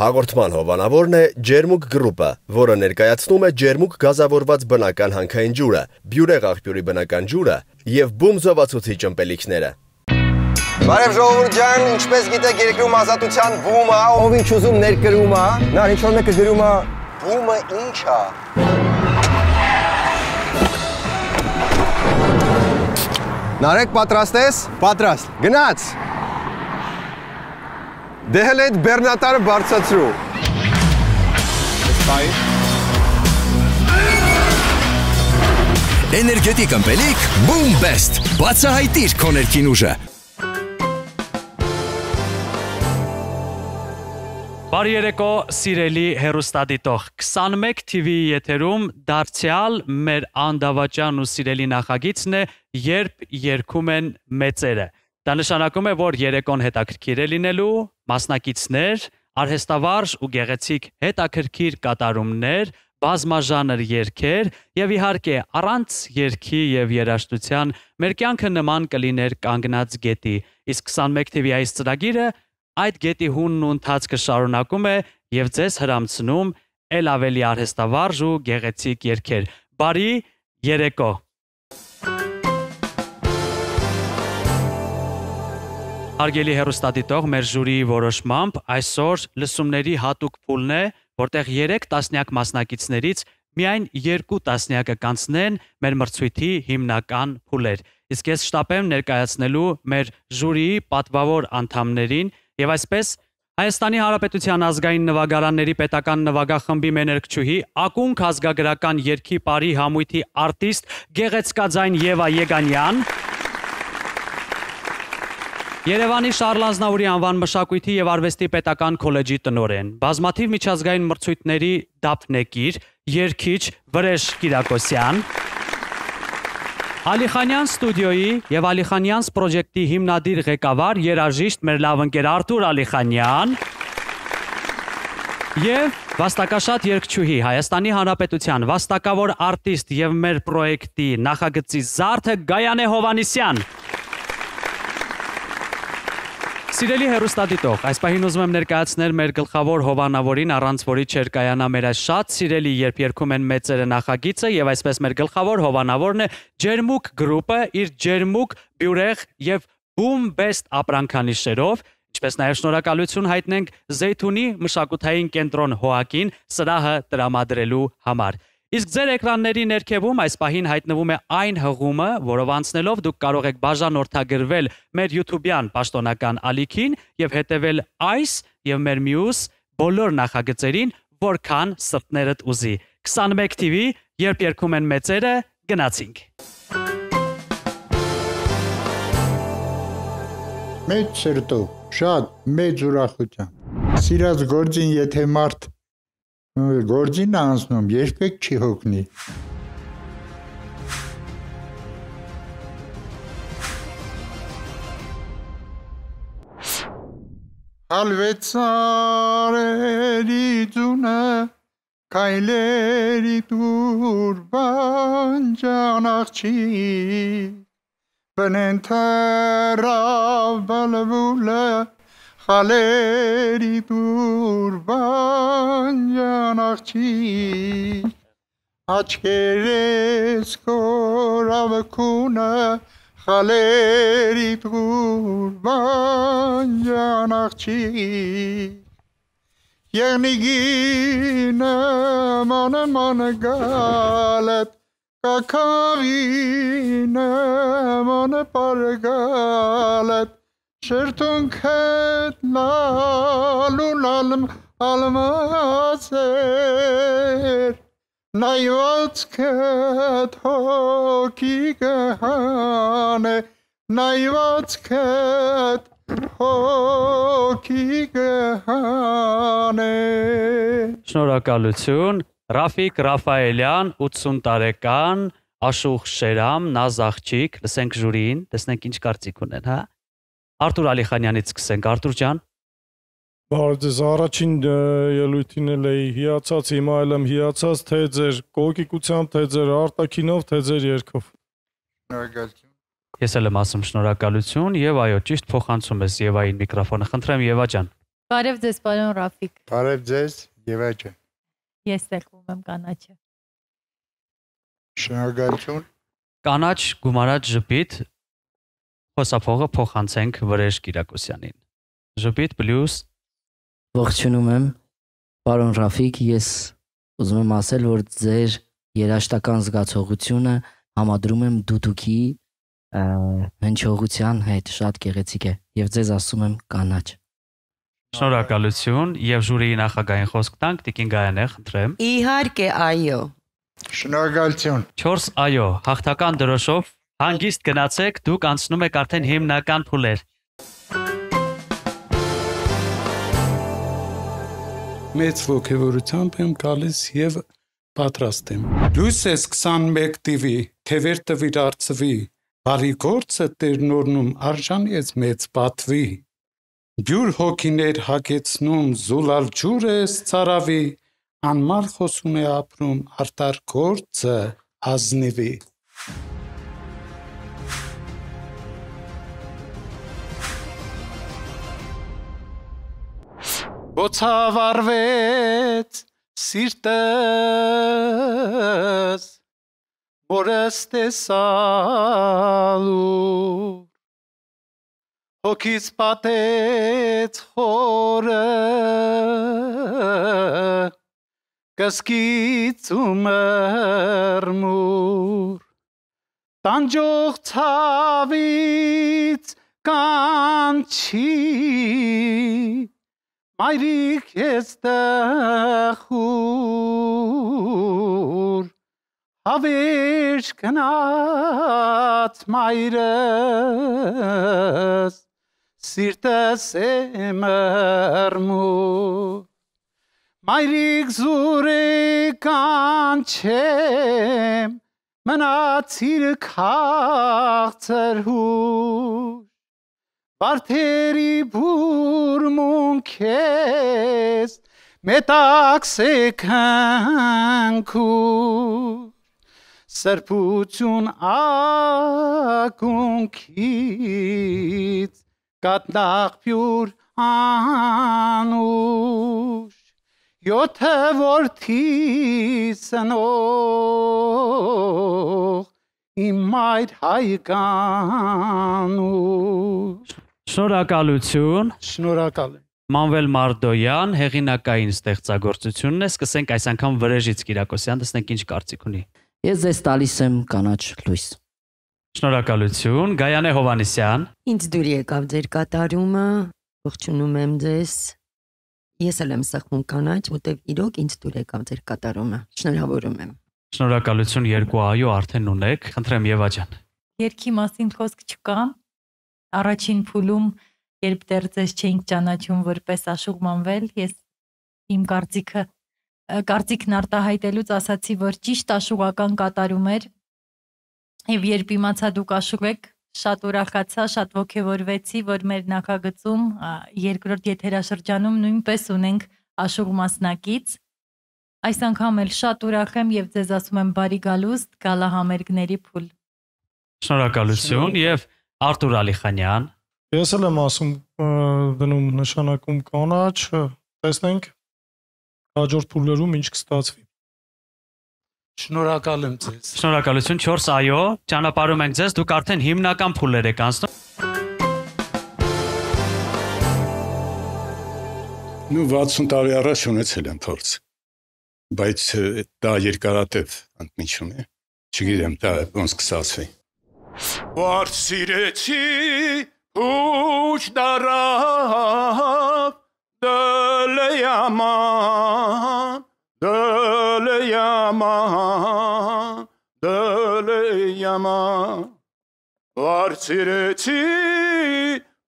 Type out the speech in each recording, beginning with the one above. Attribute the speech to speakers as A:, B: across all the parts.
A: Հաղորդման հովանավորն է ջերմուկ գրուպը, որը ներկայացնում է ջերմուկ գազավորված բնական հանքային ջուրը, բյուրեղ աղբյուրի բնական ջուրը և բում զովացուցի ճմպելիքները։ Բարև ժողովուրդ ջան, ինչպես գիտեք երկրում ազատության բում ա, ով ինչ ուզում ներկրում ա, նա ինչ-որ մեկը գրում ա, բումը ինչ ա։
B: Նարեկ պատրաստ ես? Պատրաստ։ Գնաց։ Դե հենց այդ բեռնատարը բարձացրու։
A: Էներգետիկ ըմպելիք Boom Best։ Բացահայտիր քո ներքին ուժը։
C: Բարի երեկո, սիրելի հերոստատիտող։ 21 TV-ի եթերում դարձյալ մեր անդավաճան ու սիրելի նախագիծն է, երբ երգում են մեծերը։ Դա նշանակում է, որ երեկոն հետաքրքիր է լինելու, մասնակիցներ, արհեստավարժ ու գեղեցիկ հետաքրքիր կատարումներ, բազմաժանր երգեր եւ իհարկե առանց երգի եւ երաժշտության մեր կյանքը նման կլիներ կանգնած գետի։ Իսկ 21 TV այս ծրագիրը այդ գետի հունն ու ընթացքը շարունակում է եւ ձեզ հрамցնում ել ավելի արհեստավարժ ու գեղեցիկ երգեր։ Բարի երեկո։ Հարգելի հերոստատիտող, մեր ժյուրիի որոշմամբ այսօր լսումների հատուկ փուլն է, որտեղ 3 տասնյակ մասնակիցներից միայն 2 տասնյակը կանցնեն մեր մրցույթի հիմնական փուլեր։ Իսկ ես շտապեմ ներկայացնելու մեր ժյուրիի պատվավոր անդամներին եւ այսպես Հայաստանի Հանրապետության ազգային նվագարանների պետական նվագախմբի մեներկչուհի ակունք ազգագրական երկի բարի համույթի արտիստ Գեղեցկաձայն Եվա Եգանյան Երևանի Շարլանզնաուրի անվան մշակույթի եւ արվեստի պետական քոլեջի տնորեն, բազմաթիվ միջազգային մրցույթների դափնեկիր, երկիչ Վրեժ Կիրակոսյան, Ալիխանյան ստուդիոյի եւ Ալիխանյանս պրոյեկտի հիմնադիր ղեկավար երաժիշտ մեր լավ ընկեր Արտուր Ալիխանյան եւ վաստակաշատ երկչուհի Հայաստանի Հանրապետության վաստակավոր արտիստ եւ մեր պրոյեկտի նախագծի զարդը Գայանե Հովանիսյան Սիրելի հերոստատիտող, այս պահին ուզում եմ ներկայացնել մեր գլխավոր հովանավորին, առանց որի չեր կայանա մեր այս շատ սիրելի երբ երկում են մեծերը նախագիծը եւ այսպես մեր գլխավոր հովանավորն է Ջերմուկ գրուպը իր Ջերմուկ բյուրեղ եւ Boom Best ապրանքանիշերով Ինչպես նաև շնորհակալություն հայտնենք Զեյթունի մշակութային կենտրոն Հոակին սրահը տրամադրելու համար։ Իսկ ձեր էկրանների ներքևում այս պահին հայտնվում է այն հղումը, որով անցնելով դուք կարող եք բաժանորդագրվել մեր YouTube-յան պաշտոնական ալիքին եւ հետեւել այս եւ մեր մյուս բոլոր նախագծերին, որքան սրտներդ ուզի։ 21 TV, երբ երգում են մեծերը, գնացինք։
B: Մեծ սրտով, շատ մեծ ուրախությամբ։ Սիրած գործին, եթե մարդ գործին անցնում, երբեք չի հոգնի։ Ալվեցարերի ձունը Կայլերի դուրբան ճանախչի Բնեն թերավ բալվուլը خلیری تو رو بانجه آن آخچی آچه رسکو را بکنه خلیری تو رو بانجه آن آخچی یه یعنی نگینه منه منه گالت که کنوی پرگالت Շրթունքդ լալուն ալմ ալմազեր նայվածքդ հոգի գհանե նայվածքդ հոգի գհանե
C: Շնորհակալություն Ռաֆիկ Ռաֆայելյան 80 տարեկան Աշուխ Շերամ Նազախչիկ լսենք ժուրին լսենք ինչ կարծիք ունեն հա Արտուր Ալիխանյանից սկսենք։ Արտուր ջան։
D: Բայց առաջին ելույթին էլ էի հիացած, հիմա էլ եմ հիացած, թե ձեր կողիկությամբ, թե ձեր արտակինով, թե ձեր երկով։ Շնորհակալություն։
C: Ես էլ եմ ասում շնորհակալություն եւ այո, ճիշտ փոխանցում ես Եվային միկրոֆոնը։ Խնդրեմ Եվա ջան։
E: Բարև ձեզ, պարոն Ռաֆիկ։
B: Բարև ձեզ, Եվա ջան։
E: Ես էլ ում եմ կանաչը։
B: Շնորհակալություն։
C: Կանաչ գումարած ժպիտ Խոսափողը փոխանցենք Վրեժ Կիրակոսյանին։ Ժպիտ պլյուս
F: Ողջունում եմ Պարոն Ռաֆիկ, ես ուզում եմ ասել, որ ձեր երաշտական զգացողությունը համադրում եմ դուդուկի հնչողության հետ շատ գեղեցիկ է եւ ձեզ ասում եմ կանաչ։
C: Շնորհակալություն եւ ժուրիի նախագահային խոսք տանք Տիկին Գայանե, խնդրեմ։
G: Իհարկե, այո։
C: Շնորհակալություն։ 4 այո, հաղթական դրոշով Հանգիստ գնացեք, դուք անցնում եք արդեն հիմնական փուլեր։
H: Մեծ ողջորությամբ եմ գալիս եւ պատրաստ եմ։ Լույս ես 21 TV, թևեր տվիր արծվի, բարի գործը Տերն օրնում արժանի ես մեծ պատվի։ Ջուր հոգիներ հագեցնում, զուլալ ջուր ես ցարավի, անմար խոսում է ապրում արտար գործը ազնիվի։ Բոցավ արվեց սիրտս որս տեսալու հոգիս պատեց խորը կսկից ու մրմուր տանջող ցավից կանչի Մայրիկ ես տխուր, հավերջ կնած մայրս, սիրտս է մրմուր։ Մայրիկ զուրե կանչեմ, մնացիր կաղցր հուր, Վարդերի բուրմունքես մետաքսեք հանքու սրբություն ակունքից կատնախ փյուր անուշ յոթը որդի սնող իմ այդ հայկանուշ
C: Շնորհակալություն։ Շնորհակալ եմ։ Մանվել Մարդոյան, հեղինակային ստեղծագործությունն է, սկսենք այս անգամ Վրեժից Կիրակոսյան, տեսնենք ինչ կարծիք ունի։
F: Ես ձեզ տալիս եմ կանաչ լույս։
C: Շնորհակալություն, Գայանե Հովանեսյան։
G: Ինչ դուր եկավ ձեր կատարումը, ողջունում եմ ձեզ։ Ես էլ
E: եմ սխմում կանաչ,
G: որտեվ իրոք ինչ դուր եկավ ձեր կատարումը։ Շնորհավորում եմ։
C: Շնորհակալություն երկու այո արդեն ունեք, խնդրեմ Եվա ջան։
E: Երկի մասին խոսք չկա, առաջին փուլում, երբ դեռ ձեզ չէինք ճանաչում որպես աշուղ մանվել, ես իմ կարծիքը կարծիքն արտահայտելուց ասացի, որ ճիշտ աշուղական կատարում էր։ Եվ երբ իմացա դուք աշուղ եք, շատ ուրախացա, շատ ողջևորվեցի, որ մեր նախագծում երկրորդ եթերաշրջանում նույնպես ունենք աշուղ մասնակից։ Այս անգամ էլ շատ ուրախ եմ եւ ձեզ ասում եմ բարի գալուստ գալահամերգների փուլ։
C: Շնորհակալություն եւ և Արտուր Ալիխանյան։
D: Ես էլ եմ ասում դնում նշանակում կանաչ, տեսնենք հաջորդ փուլերում ինչ կստացվի։
H: Շնորհակալ եմ
C: ձեզ։ Շնորհակալություն 4 այո, ճանապարհում ենք ձեզ, դուք արդեն հիմնական փուլեր եք անցնում։
I: Նու 60 տարի առաջ ունեցել եմ փորձ։ Բայց դա երկարատև ընդմիջում է։ Չգիտեմ, դա ոնց կսասվի։ Varsireti uç darab Döle yaman, döle yaman, döle yaman Varsireti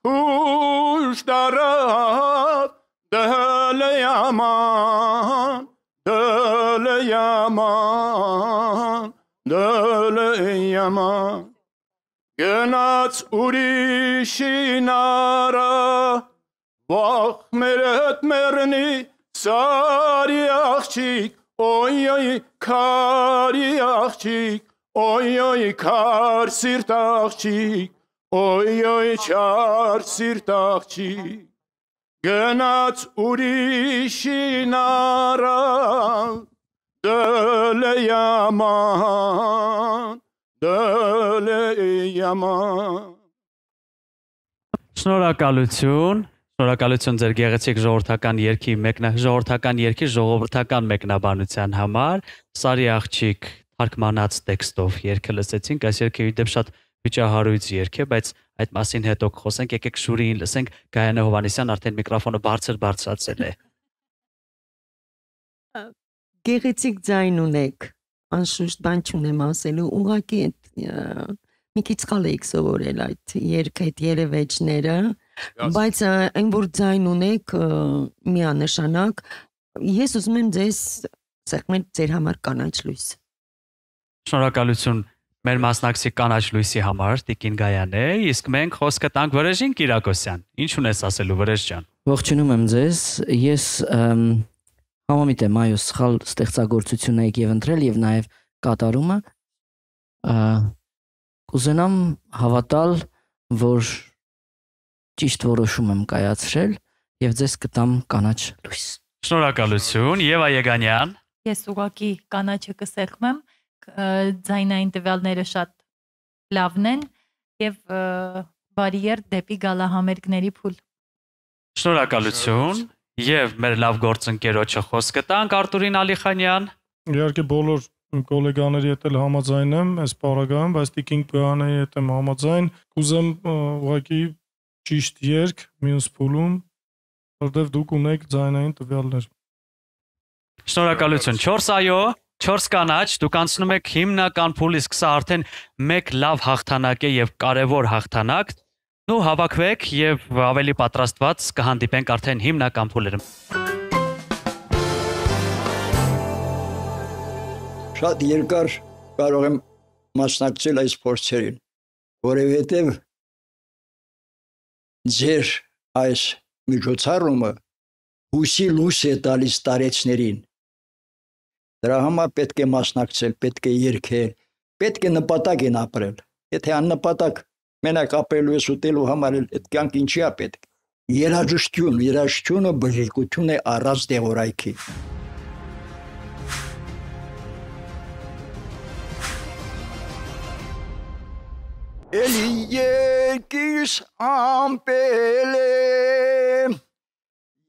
I: uç darab Döle yaman, döle yaman, döle yaman Գնաց ուրիշին արա, Վախ մերդ մերնի, Սարի աղջիկ, Օյ-օյ, քարի աղջիկ, Օյ-օյ, քար սիրտ աղջիկ, Օյ-օյ, չար սիրտ աղջիկ, Գնաց ուրիշին արա, Դել է յաման, դելեյամա
C: Շնորհակալություն Շնորհակալություն ձեր գեղեցիկ ժողովրդական երկի մեկնա ժողովրդական երկի ժողովրդական մեկնաբանության համար Սարի աղջիկ թարգմանած տեքստով երգը լսեցինք այս երգը դեպ շատ վիճահարույց երգ է բայց այդ մասին հետո կխոսենք եկեք շուրին լսենք Գայանե Հովանեսյան արդեն միկրոֆոնը բարձր բարձրացել է
G: Գեղեցիկ ձայն ունեք անշուշտ բան չունեմ ասելու, ուղղակի այդ մի քիչ կալ էիք սովորել այդ երգ այդ երևեջները, բայց այն որ ձայն ունեք միանշանակ, ես ուզում եմ ձեզ սեղմել ձեր համար կանաչ լույս։
C: Շնորհակալություն մեր մասնակցի կանաչ լույսի համար Տիկին Գայանն է, իսկ մենք խոսքը տանք Վրեժին Կիրակոսյան։ Ինչ ունես ասելու Վրեժ ջան։
F: Ողջունում եմ ձեզ։ Ես և, Համամիտ եմ, այո, սխալ ստեղծագործություն եք եւ ընտրել եւ նաեւ կատարումը կուզենամ հավատալ, որ ճիշտ որոշում եմ կայացրել եւ ձեզ կտամ կանաչ լույս։
C: Շնորհակալություն, Եվա Եգանյան։
E: Ես ուղակի կանաչը կսեղմեմ, ձայնային տվյալները շատ լավն են եւ բարիեր դեպի գալահամերգների փուլ։
C: Շնորհակալություն եւ մեր լավ գործընկերոջը խոսքը տանք Արտուրին Ալիխանյան։
D: Իհարկե բոլոր գոլեգաների հետ էլ համաձայն եմ այս պարագայում, բայց Տիկինգ Բյանայի հետ եմ համաձայն։ Կուզեմ ուղղակի ճիշտ երկ մյուս փուլում, որտեվ դուք ունեք ձայնային տվյալներ։
C: Շնորհակալություն 4 այո։ 4 կանաչ դուք անցնում եք հիմնական փուլից, սա արդեն մեկ լավ հաղթանակ է եւ կարեւոր հաղթանակ, Նու հավաքվեք եւ ավելի պատրաստված կհանդիպենք արդեն հիմնական փուլերում։
A: Շատ երկար կարող եմ մասնակցել այս փորձերին, որովհետեւ ձեր այս միջոցառումը հուսի լույս է տալիս տարեցներին։ Դրա համար պետք է մասնակցել, պետք է երկել, պետք է նպատակ են ապրել։ Եթե աննպատակ մենակ ապելու ես ուտելու համար էլ այդ կյանք ինչի է պետք։ Երաժշտություն, երաժշտությունը բժշկություն է առած դեղորայքի։ Էլի երկիս ամպել է,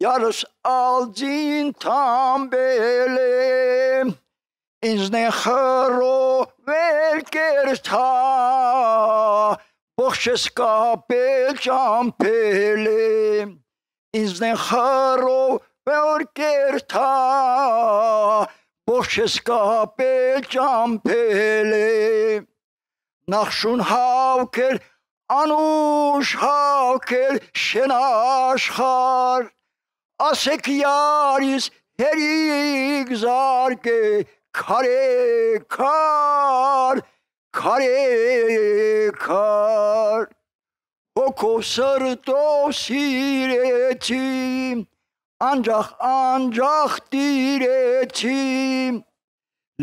A: Yarış alcin tam belim İzne haro velker ta ողջես կապել ճամփել ինձն խարով որ կերթա ողջես կապել ճամփել նախշուն հավքել անուշ հավքել շեն աշխար ասեք յարիս հերիկ զարկե քարե քար քարե քար հոգո սրտո սիրեցի անջախ անջախ տիրեցի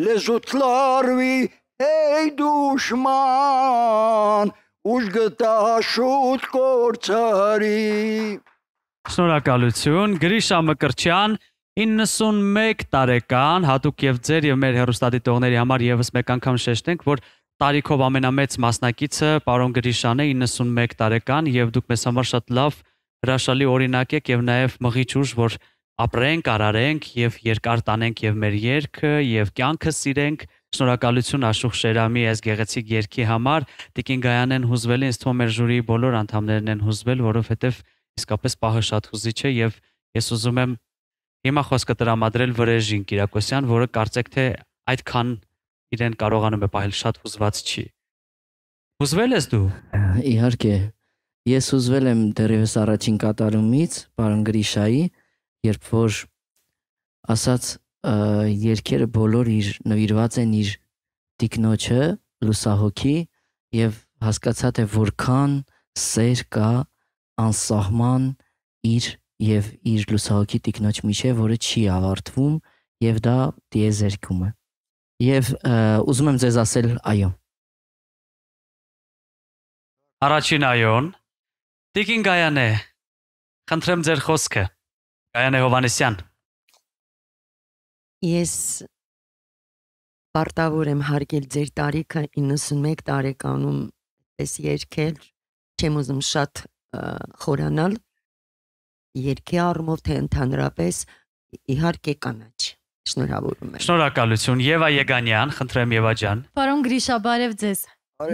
A: լեզուտ լարվի հեյ դուշման ուժ գտա շուտ կործարի
C: Շնորհակալություն Գրիշա Մկրչյան 91 տարեկան հատուկ եւ ձեր եւ մեր հերոստատի տողների համար եւս մեկ անգամ շեշտենք որ տարիքով ամենամեծ մասնակիցը պարոն Գրիշան է 91 տարեկան եւ դուք մեզ համար շատ լավ հրաշալի օրինակ եք եւ նաեւ մղիչ ուժ, որ ապրենք, արարենք եւ երկար տանենք եւ մեր երկը եւ կյանքը սիրենք։ Շնորհակալություն Աշուխ Շերամի այս գեղեցիկ երգի համար։ Տիկին Գայանեն հուզվել ինձ թվում էր ժյուրիի բոլոր անդամներն են հուզվել, որովհետեւ իսկապես պահը շատ հուզիչ է եւ ես ուզում եմ հիմա խոսքը տրամադրել Վրեժին Կիրակոսյան, որը կարծեք թե այդքան իրեն կարողանում է պահել շատ հուզված չի։
F: Հուզվել ես դու։ Իհարկե։ Ես հուզվել եմ դերևս առաջին կատարումից, պարոն Գրիշայի, երբ որ ասած երկերը բոլոր իր նվիրված են իր տիկնոջը, լուսահոգի եւ հասկացա թե որքան սեր կա անսահման իր եւ իր լուսահոգի տիկնոջ միջև, որը չի ավարտվում եւ դա դիեզերքում է եւ ուզում եմ ձեզ ասել այո։
C: Առաջին այոն Տիկին Գայանե Խնդրեմ ձեր խոսքը։ Գայանե Հովանեսյան։ Ես
G: Պարտավոր եմ հարգել ձեր տարիքը 91 տարեկանում այս երկել չեմ ուզում շատ խորանալ երկի առումով թե ընդհանրապես իհարկե կանաչ Շնորհավորում
C: եմ։ Շնորհակալություն Եվա Եգանյան, խնդրեմ Եվա ջան։
E: Պարոն Գրիշա, բարև ձեզ։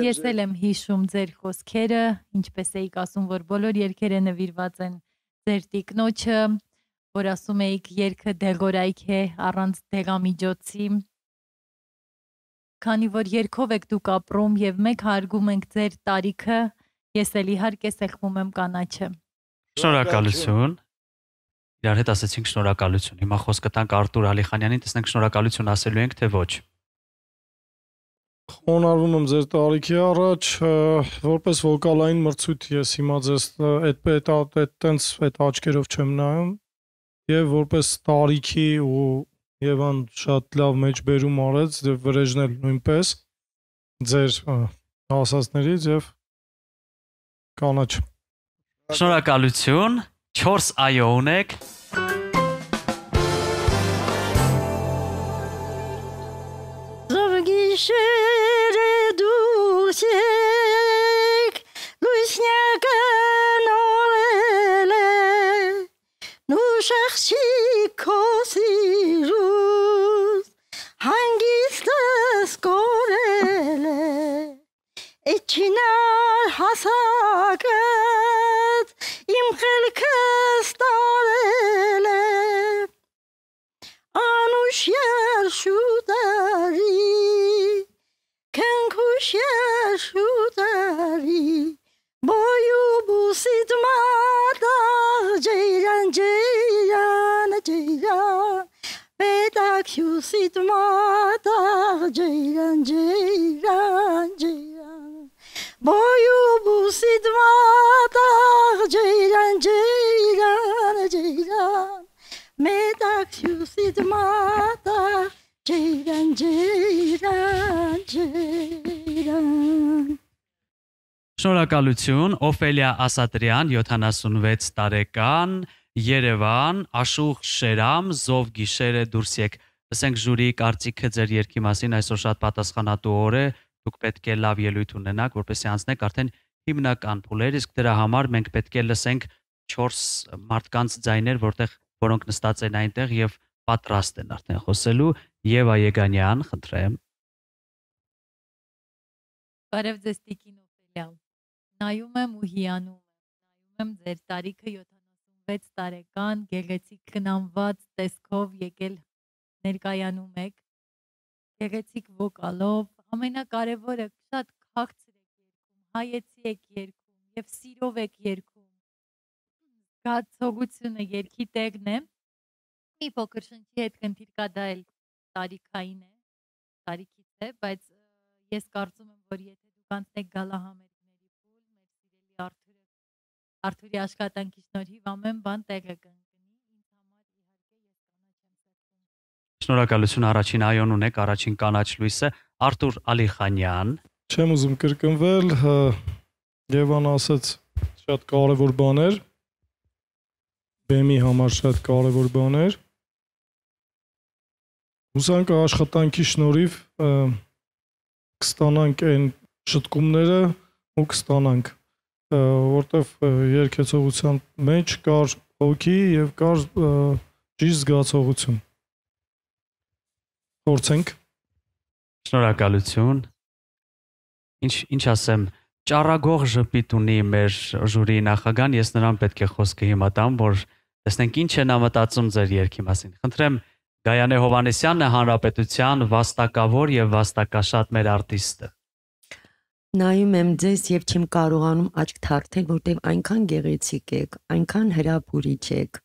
E: Ես էլ եմ հիշում ձեր խոսքերը, ինչպես էիք ասում, որ բոլոր երկերը նվիրված են ձեր տիկնոջը, որ ասում էիք երկը դեղորայք է առանց դեղամիջոցի։ Քանի որ երկով եք դուք ապրում եւ մեկ հարգում ենք ձեր տարիքը, ես էլ իհարկե սեղմում եմ կանաչը։ Շնորհակալություն
C: իրար հետ ասացինք շնորհակալություն։ Հիմա խոսքը տանք Արտուր Ալիխանյանին, տեսնենք շնորհակալություն ասելու ենք թե ոչ։
D: Խոնարհվում եմ ձեր տարիքի առաջ, որպես վոկալային մրցույթ ես հիմա ձեզ այդ այդ այդ տենց այդ աչքերով չեմ նայում եւ որպես տարիքի ու Եվան շատ լավ մեջբերում արեց եւ վրեժն էլ նույնպես ձեր ասածներից եւ կանաչ
C: Շնորհակալություն 4 այո ունեք։ Զովգիշերը
J: դուրսեք, լուսնյակը նորել է, նու շախչի կոսիրուս, հանգիստս կորել է, էչինար հասակըտ, يمخلك استعلالة عنوش يرشو داري كان كوش يرشو داري boyu bu sidmada ceyran ceyran ceyran bedak yu sidmada ceyran ceyran ceyran boyu bu sidmada
C: Շնորհակալություն Օֆելիա Ասատրյան 76 տարեկան Երևան Աշուխ Շերամ զով գիշերը դուրս եկ լսենք ժյուրիի կարծիքը ձեր երկի մասին այսօր շատ պատասխանատու օր է դուք պետք է լավ ելույթ ունենաք որպեսզի անցնեք արդեն հիմնական փուլեր իսկ դրա համար մենք պետք է լսենք 4 մարդկանց ձայներ որտեղ որոնք նստած են այնտեղ եւ պատրաստ են արդեն խոսելու Եվա Եգանյան խնդրեմ
E: Բարև ձեզ Տիկին նայում եմ ու հիանում եմ։ Նայում եմ ձեր տարիքը 76 տարեկան, գեղեցիկ կնամված տեսքով եկել ներկայանում եք։ Գեղեցիկ վոկալով, ամենակարևորը շատ քաղցր եք երգում, հայեցի եք երգում եւ սիրով եք երգում։ Զգացողությունը երգի տեղն է։ Մի փոքր շնչի հետ քննիր կա դա էլ տարիքային է, տարիքից է, բայց ես կարծում եմ, որ եթե դուք անցնեք գալահամեր Արթուրի աշխատանքի շնորհիվ ամեն բան տեղը կընկնի։
C: Ինձ համար իհարկե ես կանաչ եմ ստեղծում։ Շնորհակալություն առաջին այոն ունեք, առաջին կանաչ լույսը Արթուր Ալիխանյան։
D: Չեմ ուզում կրկնվել, Եվան ասաց շատ կարևոր բաներ։ Բեմի համար շատ կարևոր բաներ։ Հուսանք աշխատանքի շնորհիվ կստանանք այն շտկումները ու կստանանք որտեվ երկեցողության մեջ կար հոգի եւ կար ճիշտ զգացողություն։ Փորձենք։
C: Շնորհակալություն։ Ինչ ինչ ասեմ, ճառագող ժպիտ ունի մեր ժյուրի նախագահան, ես նրան պետք է խոսքը հիմա տամ, որ տեսնենք ինչ է նա մտածում ձեր երկի մասին։ Խնդրեմ Գայանե Հովանեսյանն է հանրապետության վաստակավոր եւ վաստակաշատ մեր արտիստը
G: նայում եմ ձեզ եւ չեմ կարողանում աչք թարթել, որտեղ այնքան գեղեցիկ եք, այնքան հրաբուրիչ եք։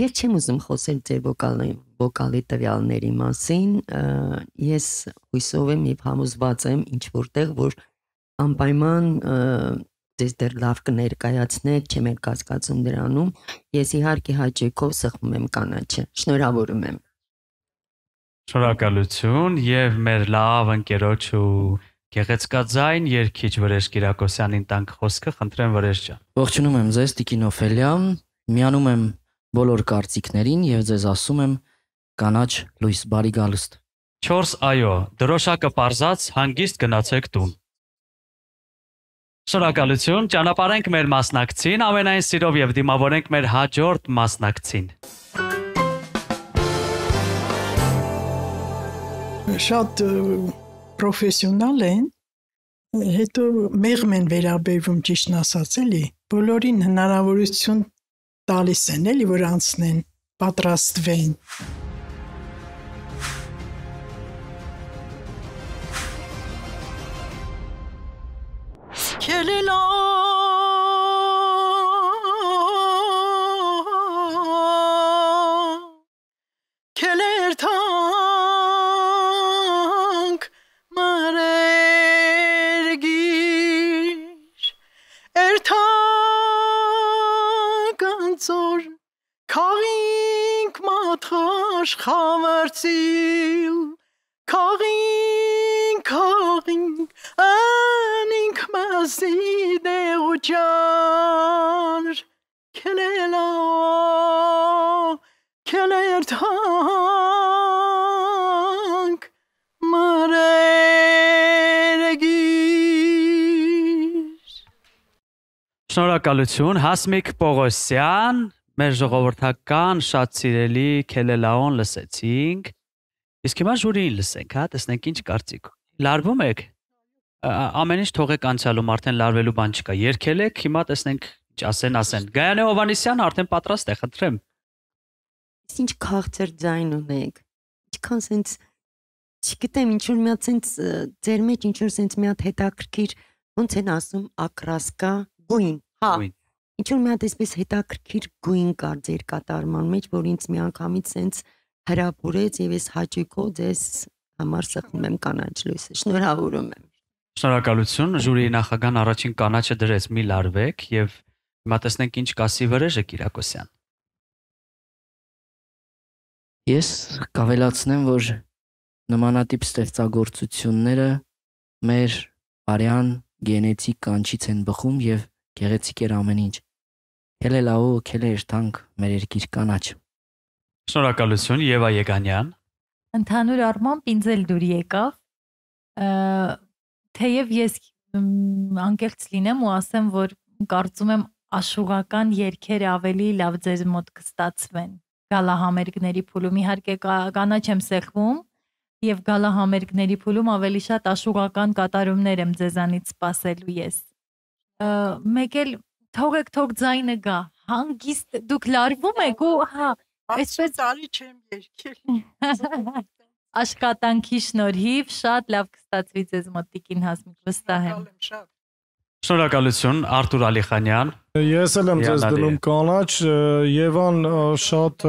G: Ես չեմ ուզում խոսել ձեր վոկալի վոկալի տվյալների մասին, ես հույսով եմ եւ համոզված եմ ինչ որտեղ որ անպայման ձեզ դեռ լավ կներկայացնել, չեմ էլ կասկածում դրանում։ Ես իհարկե հաճույքով սխմում եմ կանաչը։ Շնորհավորում եմ։
C: Շնորհակալություն եւ մեր լավ ընկերոջ ու Գեղեցկաձայն երկիչ Վրեժ Կիրակոսյանին տանք խոսքը, խնդրեմ Վրեժ ջան։
F: Ողջունում եմ ձեզ Տիկին Օֆելիա, միանում եմ բոլոր կարծիքներին եւ ձեզ ասում եմ կանաչ լույս բարի գալուստ։
C: 4 այո, դրոշակը parzats հանգիստ գնացեք տուն։ Շնորհակալություն, ճանապարհենք մեր մասնակցին, ամենայն սիրով եւ դիմավորենք մեր հաջորդ մասնակցին։
H: Շատ պրոֆեսիոնալ են, հետո մեղմ են վերաբերվում ճիշտն ասած էլի, բոլորին հնարավորություն տալիս են էլի որ անցնեն, պատրաստվեն։
J: Քելելա Keler tan Քաղինք մաթաշ խավարցիլ Քաղինք քաղինք անինք մասի դեղուճար Քելելա քելերտանք մրերգիր
C: Շնորհակալություն Հասմիկ Պողոսյան մեր ժողովրդական շատ սիրելի Քելելաոն լսեցինք։ Իսկ հիմա ժուրին լսենք, հա, տեսնենք ինչ կարծիք։ Լարվում եք։ Ամեն ինչ թողեք անցյալում, արդեն լարվելու բան չկա։ Երկել եք, հիմա տեսնենք ինչ ասեն, ասեն։ Գայանե Հովանեսյան արդեն պատրաստ է, խնդրեմ։ Ինչ
G: քաղցր ձայն ունեք։ Ինչքան sense չգիտեմ, ինչ որ մի հատ sense ձեր մեջ ինչ որ sense մի հատ հետաքրքիր ոնց են ասում ակրասկա գույն, հա։ Գույն ինչ որ մի հատ այսպես հետաքրքիր գույն կար ձեր կատարման մեջ, որ ինձ միանգամից սենց հրապուրեց եւ ես հաճույքով ձեզ համար սխում եմ կանաչ լույսը։
C: Շնորհավորում եմ։ Շնորհակալություն, ժյուրիի նախագահն առաջին կանաչը դրեց՝ մի լարվեք եւ հիմա տեսնենք ինչ կասի վրեժը Կիրակոսյան։
F: Ես կավելացնեմ, որ նմանատիպ ստեղծագործությունները մեր արյան գենետիկ կանչից են բխում եւ Գեղեցիկ էր ամեն ինչ։ Քելելաո, քելեր տանք մեր երկիր կանաչ։
C: Շնորհակալություն Եվա Եգանյան։
E: Ընդհանուր առմամբ ինձ էլ դուր եկավ։ Թեև ես անկեղծ լինեմ ու ասեմ, որ կարծում եմ աշուղական երկերը ավելի լավ ձեր մոտ կստացվեն։ Գալահամերգների փուլում իհարկե կանաչ եմ սեղվում եւ գալահամերգների փուլում ավելի շատ աշուղական կատարումներ եմ ձեզանից սպասելու ես մեկ էլ թողեք թող ձայնը գա հանգիստ դուք լարվում եք ու հա այսպես արի չեմ երկել աշխատանքի շնորհիվ շատ լավ կստացվի ձեզ մոտիկին հասմիկ վստահ եմ շատ
D: Շնորհակալություն Արտուր Ալիխանյան։ Ես էլ եմ ձեզ դնում կանաչ, Եվան շատ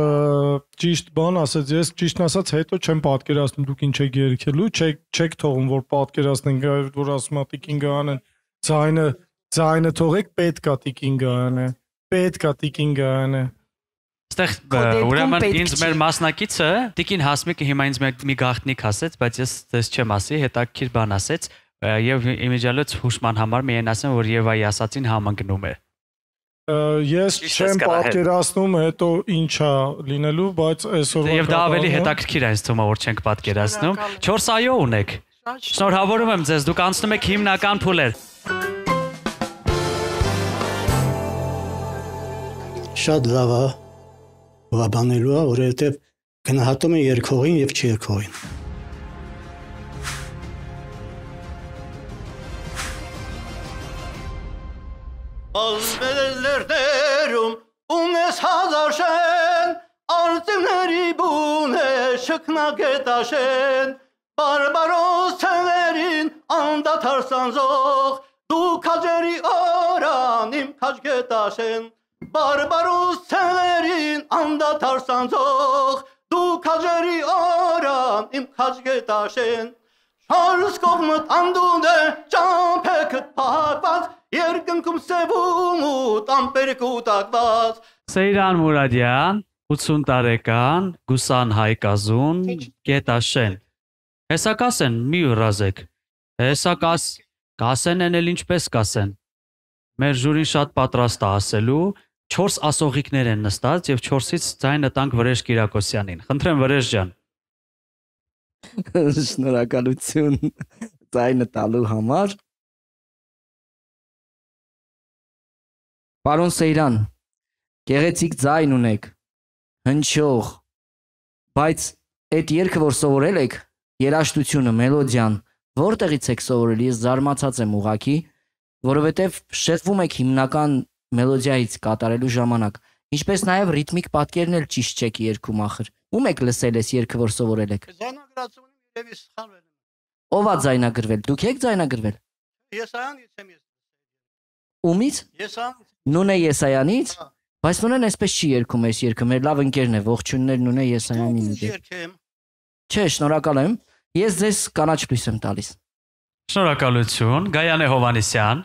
D: ճիշտ բան ասաց, ես ճիշտն ասած հետո չեմ պատկերացնում դուք ինչ եք երկելու, չեք չեք թողում որ պատկերացնենք, որ ասմատիկին գանեն, ցայնը ձայնը թողեք պետք է տիկին գանը պետք է տիկին գանը Այստեղ ուրեմն ինձ մեր
C: մասնակիցը տիկին հասմիկը հիմա ինձ մի գաղտնիք ասեց, բայց ես դες չեմ ասի, հետաքրքիր բան ասեց եւ իմիջալից հուշման համար միայն ասեմ, որ Եվայի ասածին համընկնում է։
D: Ես չեմ պատկերացնում հետո ինչա լինելու, բայց այսօր Եվ դա ավելի
C: հետաքրքիր է ինձ թվում, որ չենք պատկերացնում։ 4 այո ունեք։ Շնորհավորում եմ ձեզ, դուք անցնում եք հիմնական փուլեր։
H: շատ լավ է բաբանելու, որովհետև գնահատում է երկողին եւ չերկողին։ Ազվելերդերում ունես հազարշեն, արտիմների բուն է շկնակետաշեն, բարբարոս թներին անդաթար սանձող, դու քաջերի օրան իմ քաջկետաշեն, բարբարոս ցեղերին անդադար սանձող դու քաջերի օրան իմ քաջգետաշեն Շարս կողմդ անդուն է ճամփեքը փապած երկնքում սևում ու
A: տամպեր կուտակված
C: Սեյրան Մուրադյան 80 տարեկան Գուսան Հայկազուն Գետաշեն Հեսակաս են մի ուրազեք Հեսակաս կասեն են էլ ինչպես կասեն Մեր ժյուրին շատ պատրաստ է ասելու 4 ասողիկներ են նստած եւ 4-ից ձայնը տանք Վրեժ Կիրակոսյանին։
F: Խնդրեմ Վրեժ ջան։ Շնորհակալություն ձայնը տալու համար։ Պարոն Սեյրան, գեղեցիկ ձայն ունեք, հնչող, բայց այդ երգը, որ սովորել եք, երաժշտությունը, մելոդիան, որտեղից եք սովորել, ես զարմացած եմ ուղակի, որովհետև շեղվում եք հիմնական մելոդիայից կատարելու ժամանակ, ինչպես նաև ռիթմիկ պատկերն էլ ճիշտ չեք երգում ախր։ Ում եք լսել այս երգը, որ սովորել եք։ Ձայնագրացումն երևի սխալվել է։ Ո՞վ է ձայնագրվել։ Դուք եք ձայնագրվել։ Եսայանից եմ ես լսել։ Ումից։ Եսայանից։ Նունե Եսայանից։ Բայց նունեն այսպես չի երգում այս երգը։ Մեր լավ ընկերն է, ողջուններ Նունե Եսայանին։ Չէ, շնորհակալ եմ։ Ես ձեզ կանաչ լույս եմ տալիս։
C: Շնորհակալություն, Գայանե Հովանեսյան։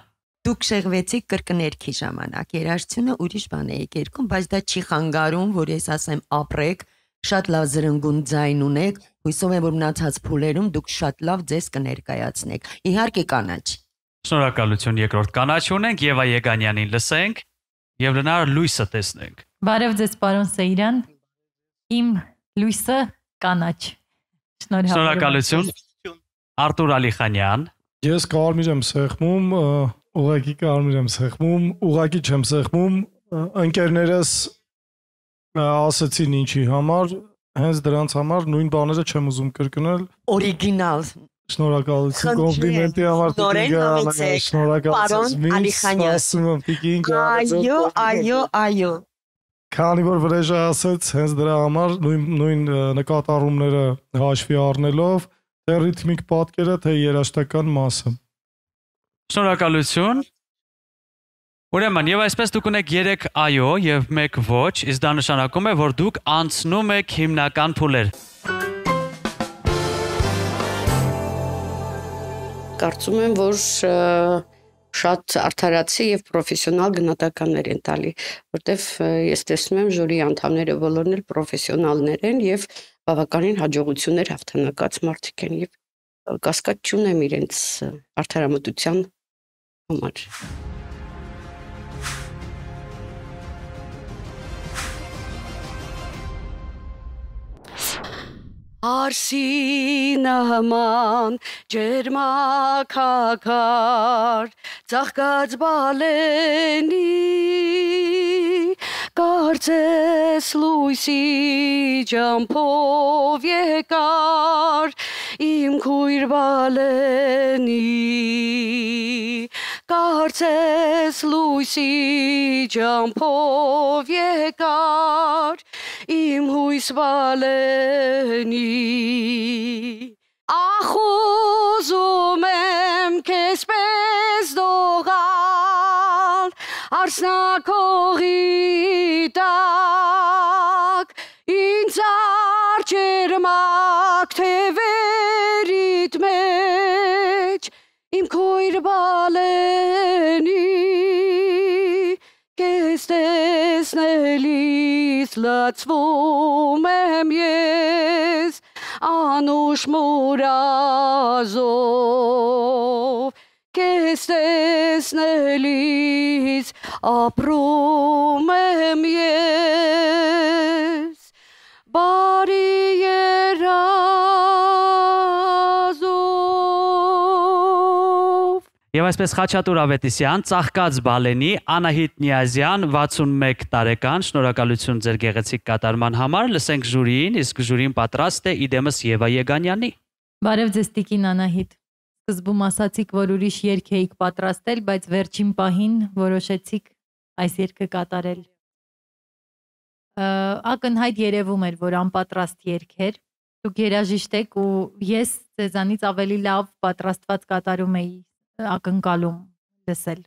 F: Դուք շեղվեցիք կրկներքի ժամանակ։
G: Երաժշտությունը ուրիշ բան է երկում, բայց դա չի խանգարում, որ ես ասեմ ապրեք, շատ լավ զրնգուն ձայն ունեք, հույսով եմ որ մնացած փուլերում դուք շատ լավ ձեզ կներկայացնեք։
E: Իհարկե կանաչ։
C: Շնորհակալություն երկրորդ կանաչ ունենք Եվա Եգանյանին լսենք եւ լնար լույսը տեսնենք։
E: Բարև ձեզ պարոն Սեյրան։ Իմ լույսը կանաչ։ Շնորհակալություն։
C: Շնորհակալություն։ Արտուր Ալիխանյան։
D: Ես Կարմիր եմ սեղմում Ուղղակի կարմիր եմ սեղմում, ուղղակի չեմ սեղմում, ընկերներս ասացին ինչի համար, հենց դրանց համար նույն բաները չեմ ուզում կրկնել։ Օրիգինալ։ Շնորհակալություն կոմպլիմենտի համար դուք շնորհակալություն։ Պարոն Ալիխանյան։ Ասում եմ տիկին գալիս։ Այո, այո, այո։ Քանի որ վրեժը ասաց, հենց դրա համար նույն նույն նկատառումները հաշվի առնելով, դե ռիթմիկ պատկերը թե երաշտական մասը։ Շնորհակալություն։
C: Ուրեմն, եւ այսպես դուք ունեք 3 այո եւ 1 ոչ, իսկ դա նշանակում է, որ դուք անցնում եք հիմնական փուլեր։
K: Կարծում եմ, որ շատ արդարացի եւ պրոֆեսիոնալ գնահատականներ են տալի, որտեվ ես տեսնում եմ ժյուրի անդամները բոլորն էլ պրոֆեսիոնալներ են եւ բավականին հաջողություններ հաղթանակած մարդիկ են եւ կասկած չունեմ իրենց արդարամտության համար։ Արսինը հման ջերմակակար ծաղկած բալենի կարծես լույսի ջամփով եկար իմ քույր բալենի կարծես լույսի ջամփով եկար իմ հույս վալենի ախ ուզում եմ քեսպես դողալ արսնակողի տակ ինձ արջեր մակ թևեր իմ քույր բալենի կես տեսնելիս լացվում եմ ես անուշ մուրազով կես տեսնելիս ապրում եմ ես
C: Եվ այսպես Խաչատուր Ավետիսյան, Ծաղկած Բալենի, Անահիտ Նիազյան, 61 տարեկան, շնորհակալություն ձեր գեղեցիկ կատարման համար։ Լսենք ժյուրին, իսկ ժյուրին պատրաստ է իդեմս Եվա Եգանյանի։
E: Բարև ձեզ Տիկին Անահիտ։ Սկզբում ասացիք, որ ուրիշ երգ էիք պատրաստել, բայց վերջին պահին որոշեցիք այս երգը կատարել։ Ակնհայտ երևում էր, որ անպատրաստ երգ էր։ Դուք երաժիշտ եք ու ես ցեզանից ավելի լավ պատրաստված կատարում էի ակնկալում լսել։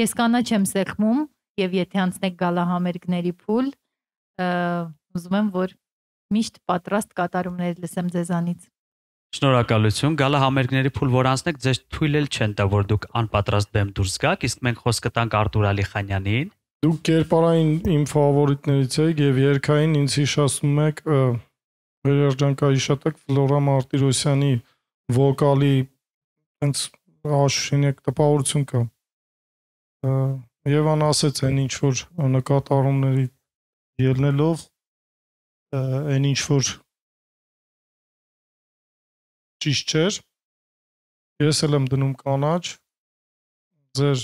E: Ես կանաչ եմ սեղմում եւ եթե անցնեք գալահամերգների փուլ, ուզում եմ որ միշտ պատրաստ կատարումներ լսեմ ձեզանից։
C: Շնորհակալություն։ Գալահամերգների փուլ որ անցնեք, ձեզ թույլել չեն տա որ դուք անպատրաստ բեմ դուրս գաք, իսկ մենք խոսքը տանք Արտուր Ալիխանյանին։
D: Դուք կերպարային իմ ֆավորիտներից եք եւ երկային ինձ հիշացնում եք վերջանկայի շատակ Ֆլորա Մարտիրոսյանի վոկալի այնց աշինեք տպավորություն կա։ Եվան ասեց այն ինչ որ նկատառումների ելնելով այն ինչ որ ճիշտ չէր։ Ես էլ եմ դնում կանաչ ձեր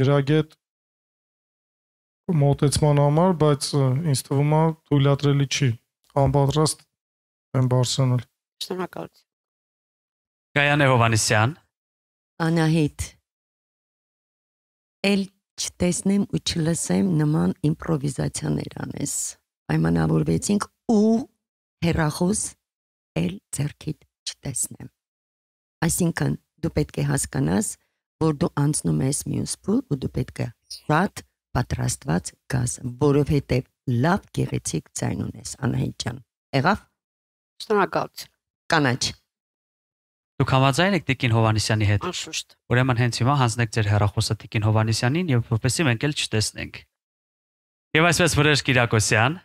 D: գրագետ մոտեցման համար, բայց ինձ թվում է թույլատրելի չի։ Անպատրաստ եմ բարձրանալ։ Շնորհակալություն։
C: Գայան Հովանեսյան
G: Անահիտ Էլ չտեսնեմ ու չլսեմ նման իմպրովիզացիաներ անես։ Պայմանավորվեցինք ու հերախոս էլ ձերքիդ չտեսնեմ։ Այսինքն դու պետք է հասկանաս, որ դու անցնում ես մյուս փուլ ու դու պետք է շատ պատրաստված գաս, որովհետև լավ գեղեցիկ ձայն ունես, Անահիտ ջան։ Եղավ։ Շնորհակալություն։ Կանաչ
C: Դուք համաձայն եք Տիկին Հովանեսյանի հետ։ Անշուշտ։ Ուրեմն հենց հիմա հանձնեք ձեր հեռախոսը Տիկին Հովանեսյանին եւ որպեսզի մենք էլ չտեսնենք։ Եվ այսպես Վրեժ Կիրակոսյան։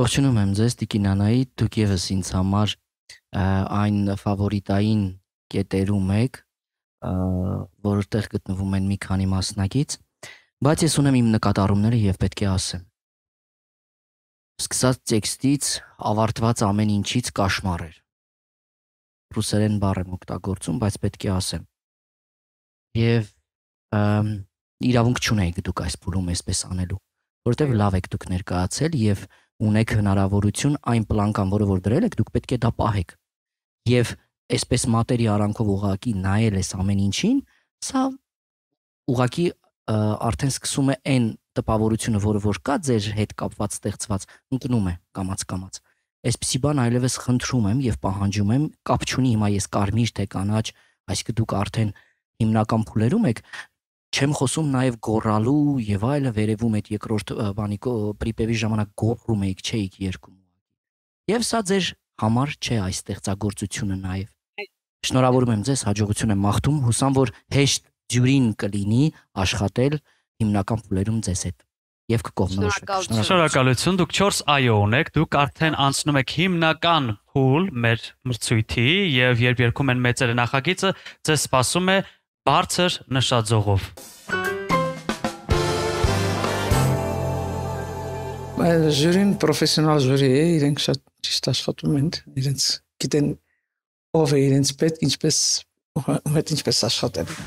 F: Ողջունում եմ ձեզ Տիկին Անայի, դուք եւս ինձ համար այն ֆավորիտային կետերում եք, որտեղ գտնվում են մի քանի մասնակից, բայց ես ունեմ իմ նկատառումները եւ պետք է ասեմ։ Սկսած տեքստից ավարտված ամեն ինչից կաշմար էր ռուսերեն բառ եմ օգտագործում, բայց պետք է ասեմ։ Եվ իրավունք չունեիք դուք այս փուլում այսպես անելու, որտեղ լավ եք դուք ներկայացել եւ ունեք հնարավորություն այն պլանկան, որը որ դրել եք, դուք պետք է դա պահեք։ Եվ այսպես մատերի արանքով ուղակի նայել էս ամեն ինչին, սա ուղակի արդեն սկսում է այն տպավորությունը, որը որ կա ձեր հետ կապված ստեղծված, ընկնում է կամած կամած։ Այսպիսի բան այլևս խնդրում եմ եւ պահանջում եմ, կապ չունի հիմա ես կարմիր թե կանաչ, այսինքն դուք արդեն հիմնական փուլերում եք, չեմ խոսում նաև գորալու եւ այլը վերևում այդ երկրորդ բանի պրիպեվի ժամանակ գոռում էիք, չէիք երկում ուղակի։ Եվ սա ձեր համար չէ այս ստեղծագործությունը նաև։ Շնորհավորում եմ ձեզ, հաջողություն եմ մաղթում, հուսամ որ հեշտ դյուրին կլինի աշխատել հիմնական փուլերում ձեզ հետ եւ կկողմնորոշեք։
C: Շնորհակալություն, դուք 4 այո ունեք, դուք արդեն անցնում եք հիմնական փուլ մեր մրցույթի եւ երբ երկում են մեծերը նախագիծը, ձեզ սպասում է բարձր նշաձողով։
L: Ժյուրին պրոֆեսիոնալ ժյուրի է, իրենք շատ ճիշտ աշխատում են, իրենց գիտեն ով է իրենց պետք, ինչպես հետ ինչպես աշխատել։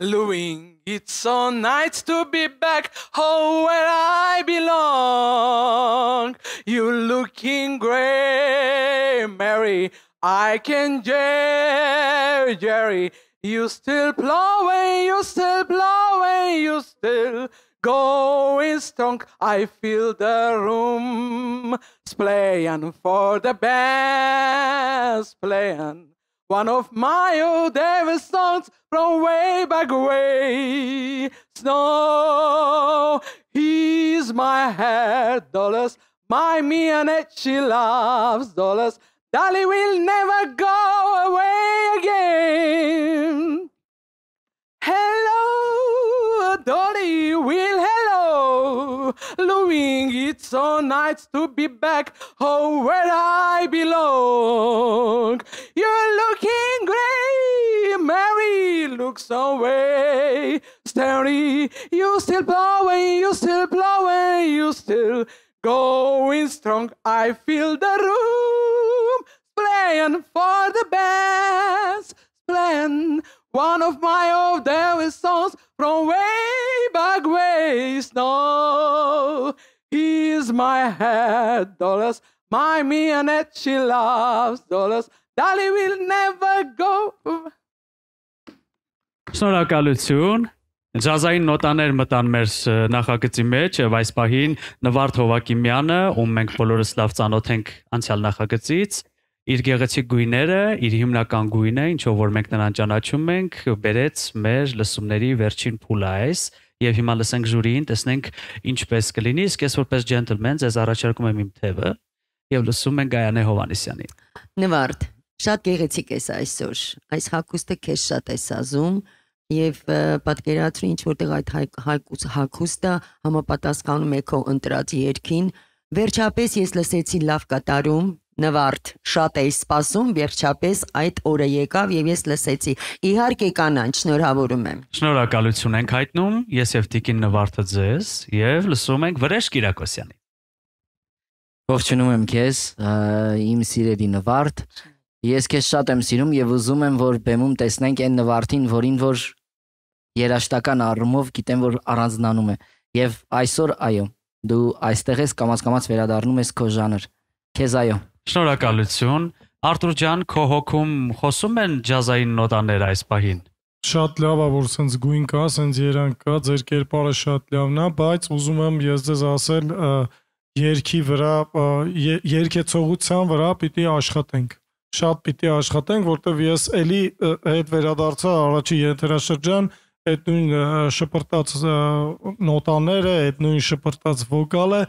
L: Louing. It's so nice to be back home oh, where I belong. You're looking great, Mary. I can Jerry, Jerry. You still blowing, you still blowing, you still going strong. I feel the room playing for the best playing one of my old Davis songs from way back away. Snow, he's my hair, dollars. My me and it, she loves dollars. Dolly will never go away again. Dolly will hello, looing it's so nice to be back, oh where I belong. You're looking great, Mary, looks away, staring. You still blowing, you still blowing, you still going strong. I feel the room playing for the best plan One of my old Davis songs from way back ways. No, he is my head, dollars. My me and that she loves, dollars. Dolly will never go.
C: Շնորհակալություն։ Ջազային նոտաներ մտան մեր նախագծի մեջ եւ այս պահին Նվարդ Հովակիմյանը, ում մենք բոլորս լավ ծանոթ ենք անցյալ նախագծից, իր գեղեցիկ գույները, իր հիմնական գույնը, ինչով որ մենք նրան ճանաչում ենք, բերեց մեր լսումների վերջին փուլը այս, եւ հիմա լսենք ժյուրին, տեսնենք ինչպես կլինի, իսկ ես որպես ջենտլմեն ձեզ առաջարկում եմ իմ թևը եւ լսում ենք Գայանե Հովանեսյանին։
G: Նվարդ, շատ գեղեցիկ ես այսօր։ Այս հակոստը քեզ շատ է սազում եւ պատկերացրու ինչ որտեղ այդ հակոստը հակոստը համապատասխանում է քո ընտրած երկին։ Վերջապես ես լսեցի լավ կատարում, Նվարդ, շատ էի սպասում, վերջապես այդ օրը եկավ եւ ես լսեցի։ Իհարկե կանան,
F: շնորհավորում եմ։
C: Շնորհակալություն ենք հայտնում, ես եւ Տիկին Նվարդը ձեզ եւ լսում ենք Վրեժ Կիրակոսյանին։
F: Ողջունում եմ քեզ, իմ սիրելի Նվարդ։ Ես քեզ շատ եմ սիրում եւ ուզում եմ, որ բեմում տեսնենք այն Նվարդին, որին որ երաշտական առումով գիտեմ, որ առանձնանում է։ Եվ այսօր այո, դու այստեղ ես կամաց-կամաց վերադառնում ես քո ժանր։ Քեզ այո։
C: Շնորհակալություն։ Արտուր ջան, քո հոգում խոսում են ջազային նոտաներ այս պահին։
D: Շատ լավ է, որ սենց գույն կա, սենց երանգ կա, ձեր կերպարը շատ լավն է, բայց ուզում եմ ես ձեզ ասել, երկի վրա, երկեցողության վրա պիտի աշխատենք շատ պիտի աշխատենք, որտեվ ես էլի այդ վերադարձա առաջի եթերաշրջան, այդ նույն շփրտած նոտաները, այդ նույն շփրտած վոկալը,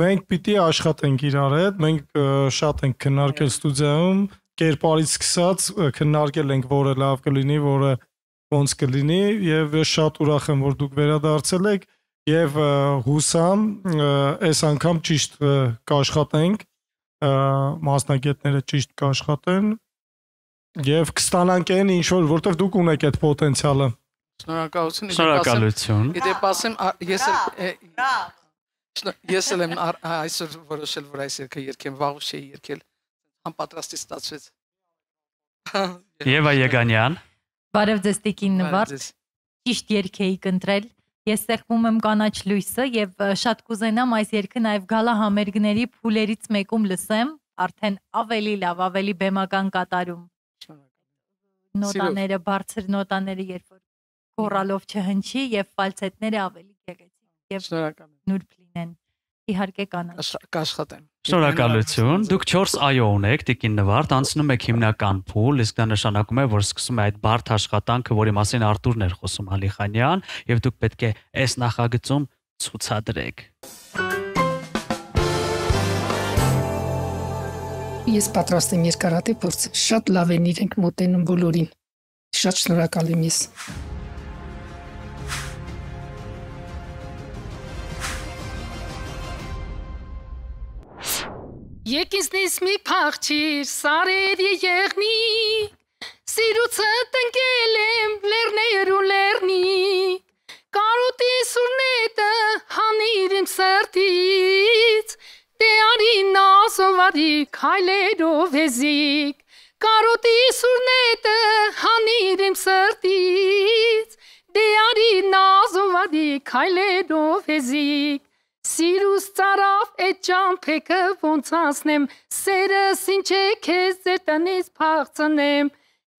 D: Մենք պիտի աշխատենք իրար հետ, մենք շատ ենք քննարկել ստուդիայում, կերպարից սկսած քննարկել ենք, որը լավ կլինի, որը ոնց կլինի եւ շատ ուրախ եմ, որ դուք վերադարձել եք եւ հուսամ այս անգամ ճիշտ կաշխատենք, մասնակիցները ճիշտ կաշխատեն եւ կստանանք այն ինչ որ, որտեվ դուք ունեք այդ պոտենցիալը։
L: Շնորհակալություն։ Շնորհակալություն։ Եթե ասեմ, ես էլ Ես էլ եմ այսօր որոշել, որ այս երգը երկեմ, վաղուց չէի երկել։ Համապատրաստի
C: ստացվեց։ Եվա Եգանյան։
E: Բարև ձեզ Տիկին Նվարդ։ Ճիշտ երգ էի կընտրել։ Ես սեղմում եմ կանաչ լույսը եւ շատ կուզենամ այս երգը նաեւ գալա համերգների փուլերից մեկում լսեմ, արդեն ավելի լավ, ավելի բեմական կատարում։ Նոտաները, բարձր նոտաները երբ որ գոռալով չհնչի եւ ֆալցետները ավելի գեղեցիկ եւ նուրբ լինեն։ Իհարկե կանաչ։ Կաշխատեմ։ Շնորհակալություն։
C: Դուք 4 այո ունեք, Տիկին Նվարդ, անցնում եք հիմնական փուլ, իսկ դա նշանակում է, որ սկսում է այդ բարդ աշխատանքը, որի մասին Արտուրն էր խոսում Ալիխանյան, եւ դուք պետք է այս նախագծում ցուցադրեք։
M: Ես պատրաստ եմ երկարատև փորձ։ Շատ լավ են իրենք մոտենում բոլորին։ Շատ շնորհակալ եմ ես։ Եկինցնից մի փախչիր սարերի եղնի Սիրուցը տնկել եմ լեռներ ու լեռնի Կարոտի սուրնետը հանիր իմ սրտից Դե արին ասովարի քայլերով էզիկ Կարոտի սուրնետը հանիր իմ սրտից Դե արին ասովարի քայլերով էզիկ Սիրուս ծարավ այդ ճամփեքը ոնց անցնեմ, սերս ինչ է քեզ ձեր տնից փախցնեմ։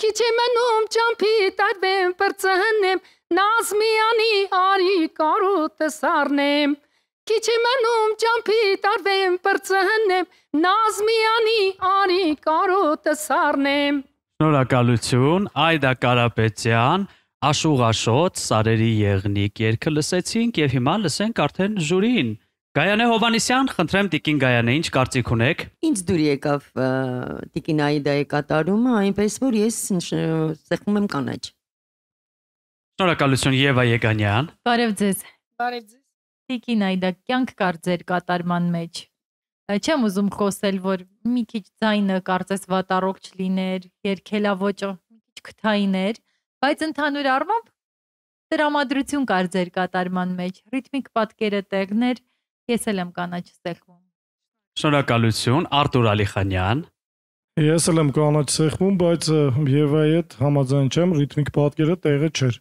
M: Քիչ է մնում ճամփի տարվեմ բրծնեմ, նազմյանի արի կարոտը սառնեմ։ Քիչ է մնում ճամփի տարվեմ բրծնեմ, նազմյանի արի կարոտը սառնեմ։
C: Շնորհակալություն, Այդա Կարապետյան։ Աշուղ աշոտ սարերի եղնիկ երգը լսեցինք եւ հիմա լսենք արդեն ժուրին։ Գայանե Հովանիսյան, խնդրեմ Տիկին Գայանե, ինչ կարծիք ունեք։
G: Ինչ դուր եկավ Տիկին Այդայի կատարումը, այնպես որ ես սեղմում եմ կանաչ։
C: Շնորհակալություն Եվա Եգանյան։
E: Բարև ձեզ։ Բարև ձեզ։ Տիկին Այդա, կյանք կար ձեր կատարման մեջ։ Չեմ ուզում խոսել, որ մի քիչ ձայնը կարծես վատառող չլիներ, երկելավոճը մի քիչ քթային էր։ Բայց ընդհանուր առմամբ դրամատրություն կար ձեր կատարման մեջ, ռիթմիկ պատկերը տեղներ, ես էլ եմ կանաչ ստեղվում։
C: Շնորհակալություն Արտուր Ալիխանյան։
D: Ես էլ եմ կանաչ ստեղվում, բայց Եվայի հետ համաձայն չեմ, ռիթմիկ պատկերը տեղը չէր։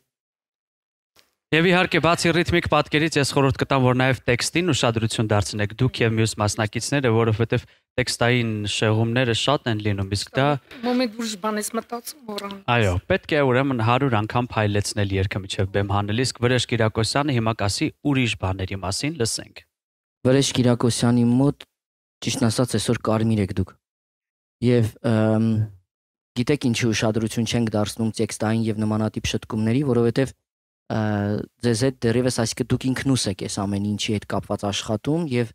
C: Եվ իհարկե բացի ռիթմիկ պատկերից ես խորհուրդ կտամ, որ նաև տեքստին ուշադրություն դարձնեք դուք եւ մյուս մասնակիցները, որովհետեւ տեքստային շեղումները շատ են լինում, իսկ դա
M: մոմենտ ուրիշ բան ես մտածում որան։
C: Այո, պետք է ուրեմն 100 անգամ փայլեցնել երգը միջև բեմ հանել, իսկ Վրեժ Կիրակոսյանը հիմա կասի ուրիշ բաների մասին լսենք։
F: Վրեժ Կիրակոսյանի մոտ ճիշտն ասած այսօր կարմիր եք դուք։ Եվ գիտեք ինչի ուշադրություն չենք դարձնում տեքստային եւ նմանատիպ շտկումների, որովհետեւ ձեզ հետ դերևս այսինքն դուք ինքնուս եք այս ամեն ինչի հետ կապված աշխատում եւ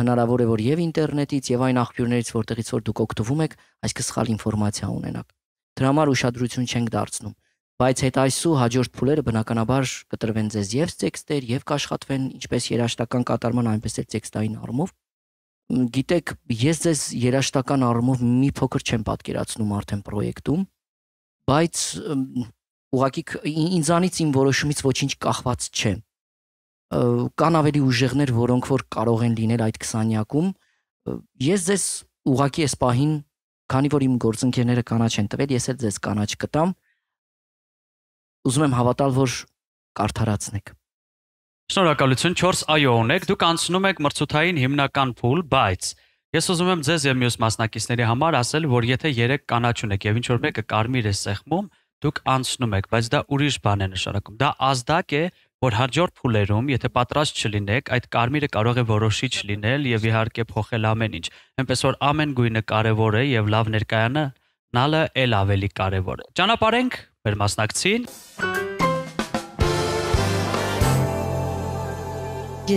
F: հնարավոր է որ եւ ինտերնետից եւ այն աղբյուրներից որտեղից որ դուք օգտվում եք այսինքն սխալ ինֆորմացիա ունենաք դրա համար ուշադրություն չենք դարձնում բայց այդ այսու հաջորդ փուլերը բնականաբար կտրվեն ձեզ եւ տեքստեր եւ կաշխատվեն ինչպես երաշտական կատարման այնպես էլ տեքստային առումով գիտեք ես ձեզ երաշտական առումով մի փոքր չեմ պատկերացնում արդեն պրոյեկտում բայց ուղղակի ինձանից իմ որոշումից ոչինչ կախված չէ։ Կան ավելի ուժեղներ, որոնք որ կարող են լինել այդ 20-յակում։ Ես ձեզ ուղղակի այս պահին, քանի որ իմ գործընկերները կանաչ են տվել, ես էլ ձեզ կանաչ կտամ։ Ուզում եմ հավատալ, որ կարթարացնեք։
C: Շնորհակալություն 4 այո ունեք, դուք անցնում եք մրցութային հիմնական փուլ, բայց Ես ուզում եմ ձեզ եւ մյուս մասնակիցների համար ասել, որ եթե 3 կանաչ ունեք եւ ինչ որ մեկը կարմիր է սեղմում, դուք անցնում եք, բայց դա ուրիշ բան է նշանակում։ Դա ազդակ է, որ հաջորդ փուլերում, եթե պատրաստ չլինեք, այդ կարմիրը կարող է որոշիչ լինել եւ իհարկե փոխել ամեն ինչ։ Էնպես որ ամեն գույնը կարեւոր է եւ լավ ներկայանը նալը էլ ավելի կարեւոր է։ Ճանապարհենք մեր մասնակցին։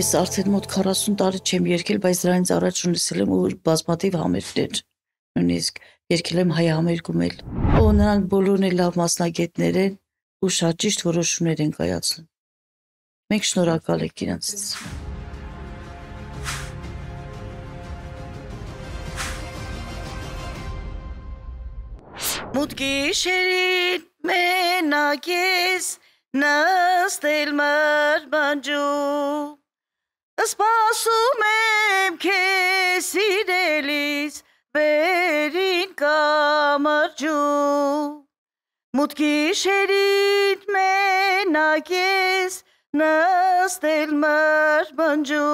N: Ես արդեն մոտ 40
O: տարի չեմ երկել, բայց դրանից առաջ ունեցել եմ ու բազմաթիվ համերգներ։ Նույնիսկ երկել եմ հայ համերգում էլ։ Ու նրանք բոլորն էլ լավ մասնագետներ են ու շատ ճիշտ որոշումներ են կայացնում։ Մենք շնորհակալ ենք իրancs։ Մուտքի շերիտ մենակես նստել մար բանջու Սպասում եմ քեզ իրելիս վերին կամրջու, մուտքի շերիտ մենակ ես նստել մրբնջու,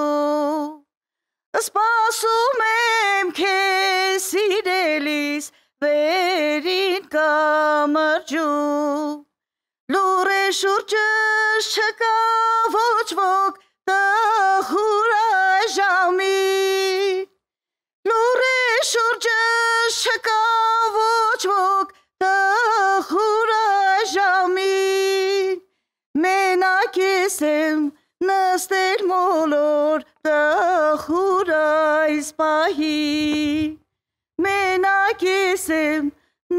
O: սպասում եմ կեզ իրելիս վերին կամրջու, լուր է շուրջը չկա ոչ ոք տխուր այժամի, լուր շուրջը չկա ոչ ոք տխուրը ժամին, մենակ ես եմ նստել մոլոր տխուրը այս պահին, մենակ ես եմ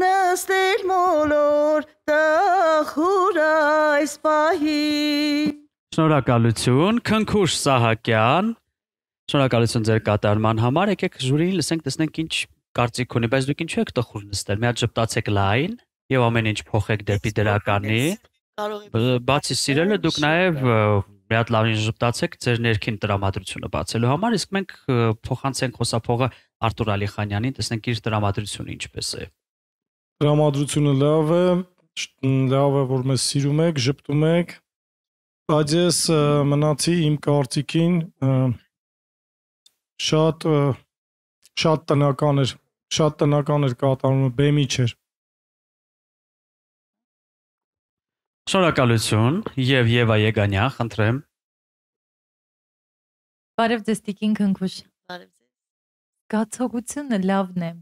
O: նստել մոլոր տխուրը այս պահին։
C: Շնորհակալություն, Քնքուշ Սահակյան։ Շնորհակալություն ձեր կատարման համար։ Եկեք ժյուրին լսենք, տեսնենք ինչ կարծիք ունի, բայց դուք ինչու եք տխուր նստել։ Մի հատ ճպտացեք լայն եւ ամեն ինչ փոխեք դեպի դրականի։ Բացի սիրելը դուք նաեւ մի հատ լավին ճպտացեք ձեր ներքին տրամադրությունը բացելու համար, իսկ մենք փոխանցենք խոսափողը Արտուր Ալիխանյանին, տեսնենք իր տրամադրությունը ինչպես է։
D: Տրամադրությունը լավ է, լավ է, որ մեզ սիրում եք, ճպտում եք։ Բայց ես մնացի իմ կարծիքին, շատ շատ տնական էր, շատ տնական էր կատարումը, բեմի չէր։
F: Շնորհակալություն եւ Եվա Եգանյա, խնդրեմ։
E: Բարև ձեզ Տիկին Քնքուշ։ Բարև ձեզ։ Զգացողությունը լավն է։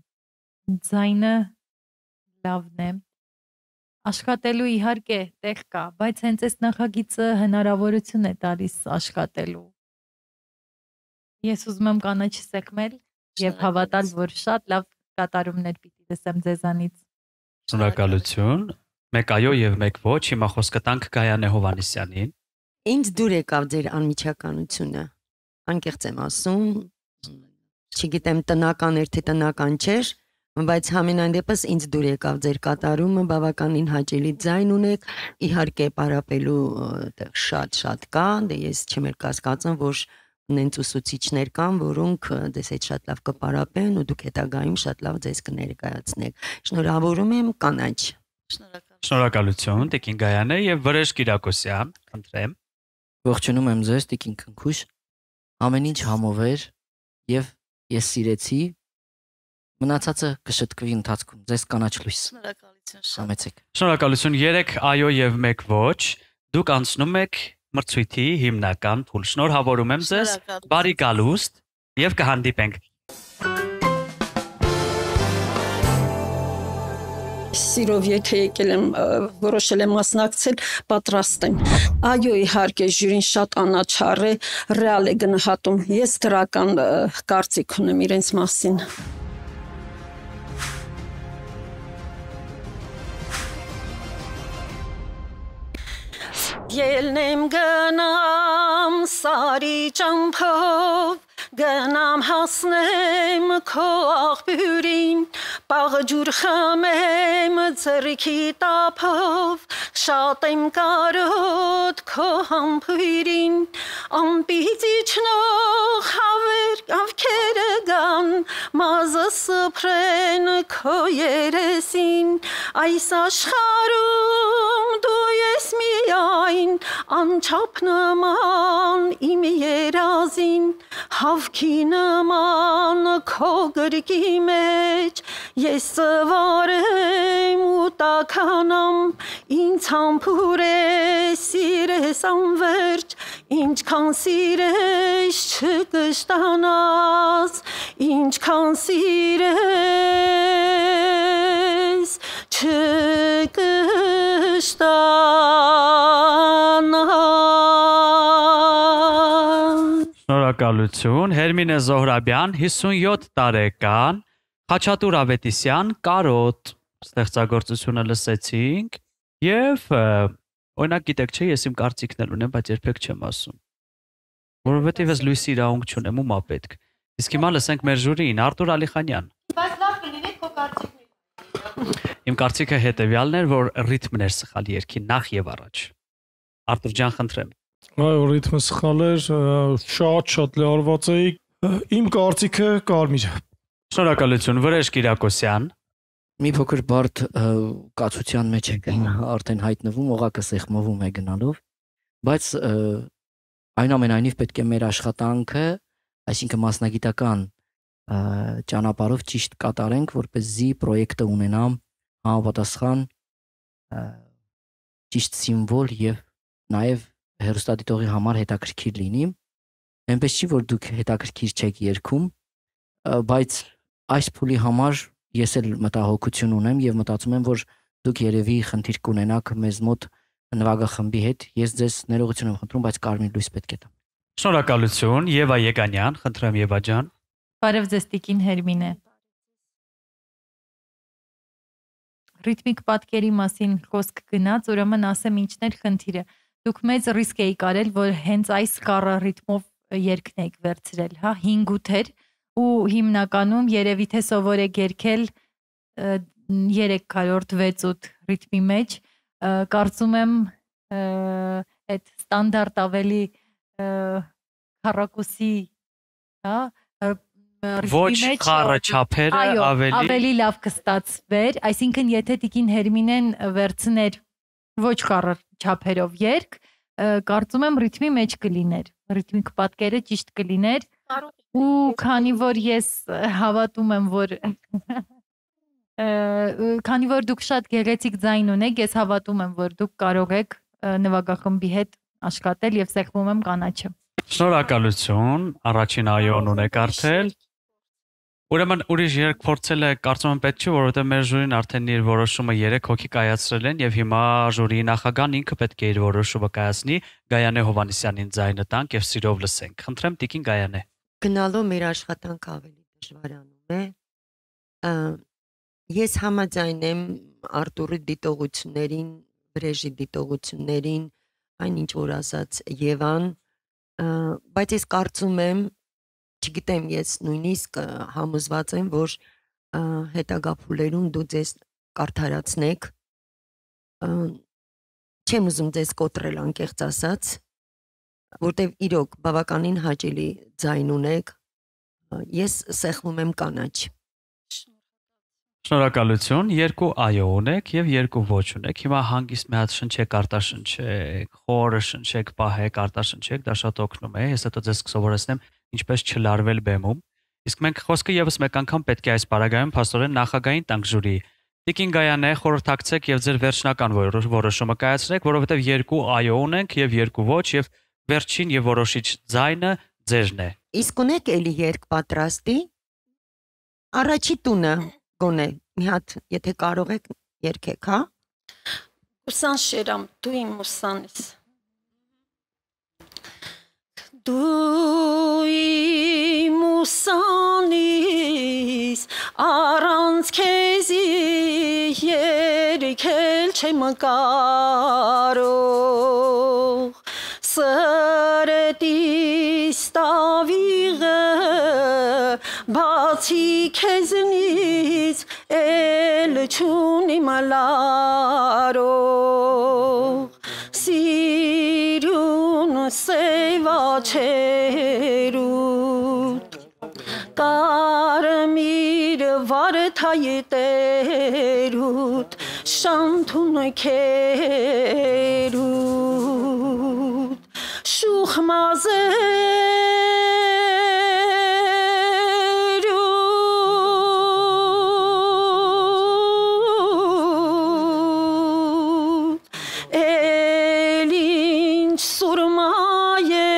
E: Ձայնը լավն է։ Աշխատելու իհարկե տեղ կա, բայց հենց այս նախագիծը հնարավորություն է տալիս աշխատելու Ես ուզում եմ կանաչս եկնել եւ հավատալ, որ շատ լավ կատարումներ պիտի տեսեմ ձեզանից։
C: Շնորհակալություն։ Մեկ այո եւ մեկ ոչ։ Հիմա խոսքը տանք Գայանե Հովանեսյանին։
G: Ինչ դուր եկավ ձեր անմիջականությունը։ Անկեղծ եմ ասում, չգիտեմ տնական էր թե տնական չէր, բայց համենայնդեպս ինձ դուր եկավ ձեր կատարումը, բավականին հաճելի ձայն ունեք, իհարկե պարապելու շատ-շատ կա, դե ես չեմ էլ կասկածում, որ նենց ուսուցիչներ կան, որոնք դες այդ շատ լավ կպարապեն ու դուք հետագայում շատ լավ ձեզ կներկայացնեք։
F: Շնորհավորում եմ կանաչ։
C: Շնորհակալություն։ Շնորհակալություն Տիկին Գայանե եւ Վրեժ Կիրակոսյան,
F: խնդրեմ։ Ողջունում եմ ձեզ Տիկին Քնքուշ։ Ամեն ինչ համով էր եւ ես սիրեցի։ Մնացածը կշտկվի ընթացքում։ Ձեզ կանաչ լույս։ Շնորհակալություն շատ։
C: Շնորհակալություն 3 այո եւ 1 ոչ։ Դուք անցնում եք մրցույթի հիմնական փուլ։ Շնորհավորում եմ ձեզ։ Բարի գալուստ եւ կհանդիպենք։
P: Սիրով եթե եկել եմ, որոշել եմ մասնակցել, պատրաստ եմ։ Այո, իհարկե, ժյուրին շատ անաչառ է, ռեալ է գնահատում։ Ես դրական կարծիք ունեմ իրենց մասին։ Ելնեմ գնամ սարի ճամփով գնամ հասնեմ քո աղբյուրին Պաղջուր խմեմ ծրիքի տապով, շատ եմ կարոտ քո համբույրին, ամպից իչնող հավեր ավքերը գան, մազը սպրեն քո երեսին, այս աշխարում դու ես միայն, անչապ նման իմ երազին, հավքի նման քո գրկի մեջ, ես վարեմ ու տականամ ինձ համբուրես սիրես անվերջ ինչքան սիրես չկշտանաս ինչքան սիրես չկշտանաս
C: Շնորհակալություն Հերմինե Զոհրաբյան 57 տարեկան Խաչատուր Ավետիսյան, Կարոտ ստեղծագործությունը լսեցինք եւ օրինակ գիտեք չէ, ես իմ կարծիքն էլ ունեմ, բայց երբեք չեմ ասում։ Որովհետեւ ես լույսի իրավունք չունեմ, ու մա պետք։ Իսկ հիմա լսենք մեր ժյուրին, Արտուր Ալիխանյան։
O: Բայց լավ կլինի քո կարծիքն։
C: Իմ կարծիքը հետեւյալն էր, որ ռիթմն էր սխալ երգի նախ եւ առաջ։ Արտուր ջան, խնդրեմ։
D: Այո, ռիթմը սխալ էր, շատ շատ լարված էի։ Իմ կարծիքը կարմիր
C: Շնորհակալություն Վրեժ Կիրակոսյան։
F: Մի փոքր բարդ կացության մեջ է արդեն հայտնվում, օղակը սեղմվում է գնալով, բայց այնուամենայնիվ պետք է մեր աշխատանքը, այսինքն մասնագիտական ճանապարհով ճիշտ կատարենք, որպեսզի պրոյեկտը ունենա համապատասխան ճիշտ սիմվոլ եւ նաեւ հերոստատիտողի համար հետաքրքիր լինի։ Էնպես չի որ դուք հետաքրքիր չեք երկում, բայց այս փուլի համար ես էլ մտահոգություն ունեմ եւ մտածում եմ, որ դուք երևի խնդիր կունենաք մեզ մոտ նվագախմբի հետ։ Ես ձեզ ներողություն եմ խնդրում, բայց Կարմիր լույս պետք է տամ։
C: Շնորհակալություն, Եվա Եկանյան, խնդրեմ Եվա ջան։
E: Բարև ձեզ Տիկին Հերմինե։ Ռիթմիկ պատկերի մասին խոսք գնաց, ուրեմն ասեմ ինչն էր խնդիրը։ Դուք մեծ ռիսկ էիք արել, որ հենց այս կառը ռիթմով երկնեք վերցրել, հա, 5 8 էր, ու հիմնականում երևի թե սովոր է երկել 3-րդ 6-8 ռիթմի մեջ կարծում եմ այդ ստանդարտ ավելի քարակուսի, հա, ոչ խառը չափերը ավելի ավելի լավ կստացվեր, այսինքն եթե Տիկին Հերմինեն վերցներ ոչ խառը չափերով երկ, կարծում եմ ռիթմի մեջ կլիներ, ռիթմիկ պատկերը ճիշտ կլիներ։ Կարո՞ղ ու քանի որ ես հավատում եմ որ քանի որ դուք շատ գեղեցիկ ձայն ունեք ես հավատում եմ որ դուք կարող եք նվագախմբի հետ աշխատել եւ սեղմում եմ կանաչը
C: շնորհակալություն առաջին այոն ունեք արդել Ուրեմն ուրիշ երկ փորձելը կարծում եմ պետք չէ, որովհետև մեր ժյուրին արդեն իր որոշումը 3 հոգի կայացրել են եւ հիմա ժյուրի նախագահն ինքը պետք է իր որոշումը կայացնի։ Գայանե Հովանեսյանին ձայնը տանք եւ սիրով լսենք։ Խնդրեմ Տիկին Գայանե
G: գնալով մեր աշխատանքը ավելի դժվարանում է։ Ես համաձայն եմ Արտուրի դիտողություններին, Վրեժի դիտողություններին, այն ինչ որ ասաց Եվան, բայց ես կարծում եմ, չգիտեմ, ես նույնիսկ համոզված եմ, որ հետագա փուլերում դու ձեզ կարդարացնեք։ Չեմ ուզում ձեզ կոտրել անկեղծ ասած, որտեվ իրոք բավականին հաճելի ձայն ունեք։ Ես սեղմում եմ կանաչ։
C: Շնորհակալություն։ Երկու այո ունեք եւ երկու ոչ ունեք։ Հիմա հանգիստ մի հատ շնչեք, արտաշնչեք, խորը շնչեք, պահեք, արտաշնչեք, դա շատ օգնում է։ Ես հետո ձեզ կսովորեցնեմ ինչպես չլարվել բեմում։ Իսկ մենք խոսքը եւս մեկ անգամ պետք է այս պարագայում փաստորեն նախագահային տանք ժուրի։ Տիկին Գայանե խորհրդակցեք եւ ձեր վերջնական որոշումը կայացրեք, որովհետեւ երկու այո ունենք եւ երկու ոչ եւ և վերջին եւ որոշիչ ձայնը ձերն է։ Իսկ
G: ունեք էլի երկ պատրաստի։ Առաջի տունը գոնե մի հատ, եթե կարող եք երկեք, հա։
P: Ուսան շերամ, դու իմ ուսանես։ Դու իմ ուսանես, առանց քեզի երկ էլ չեմ կարող սրտիս տավիղը բացի քեզնից էլ չունի մալարող սիրուն սեվաչերուտ կարմիր վարդայի տերուտ շանթուն քերուտ շուխ մազերու Էլինչ սուրմայե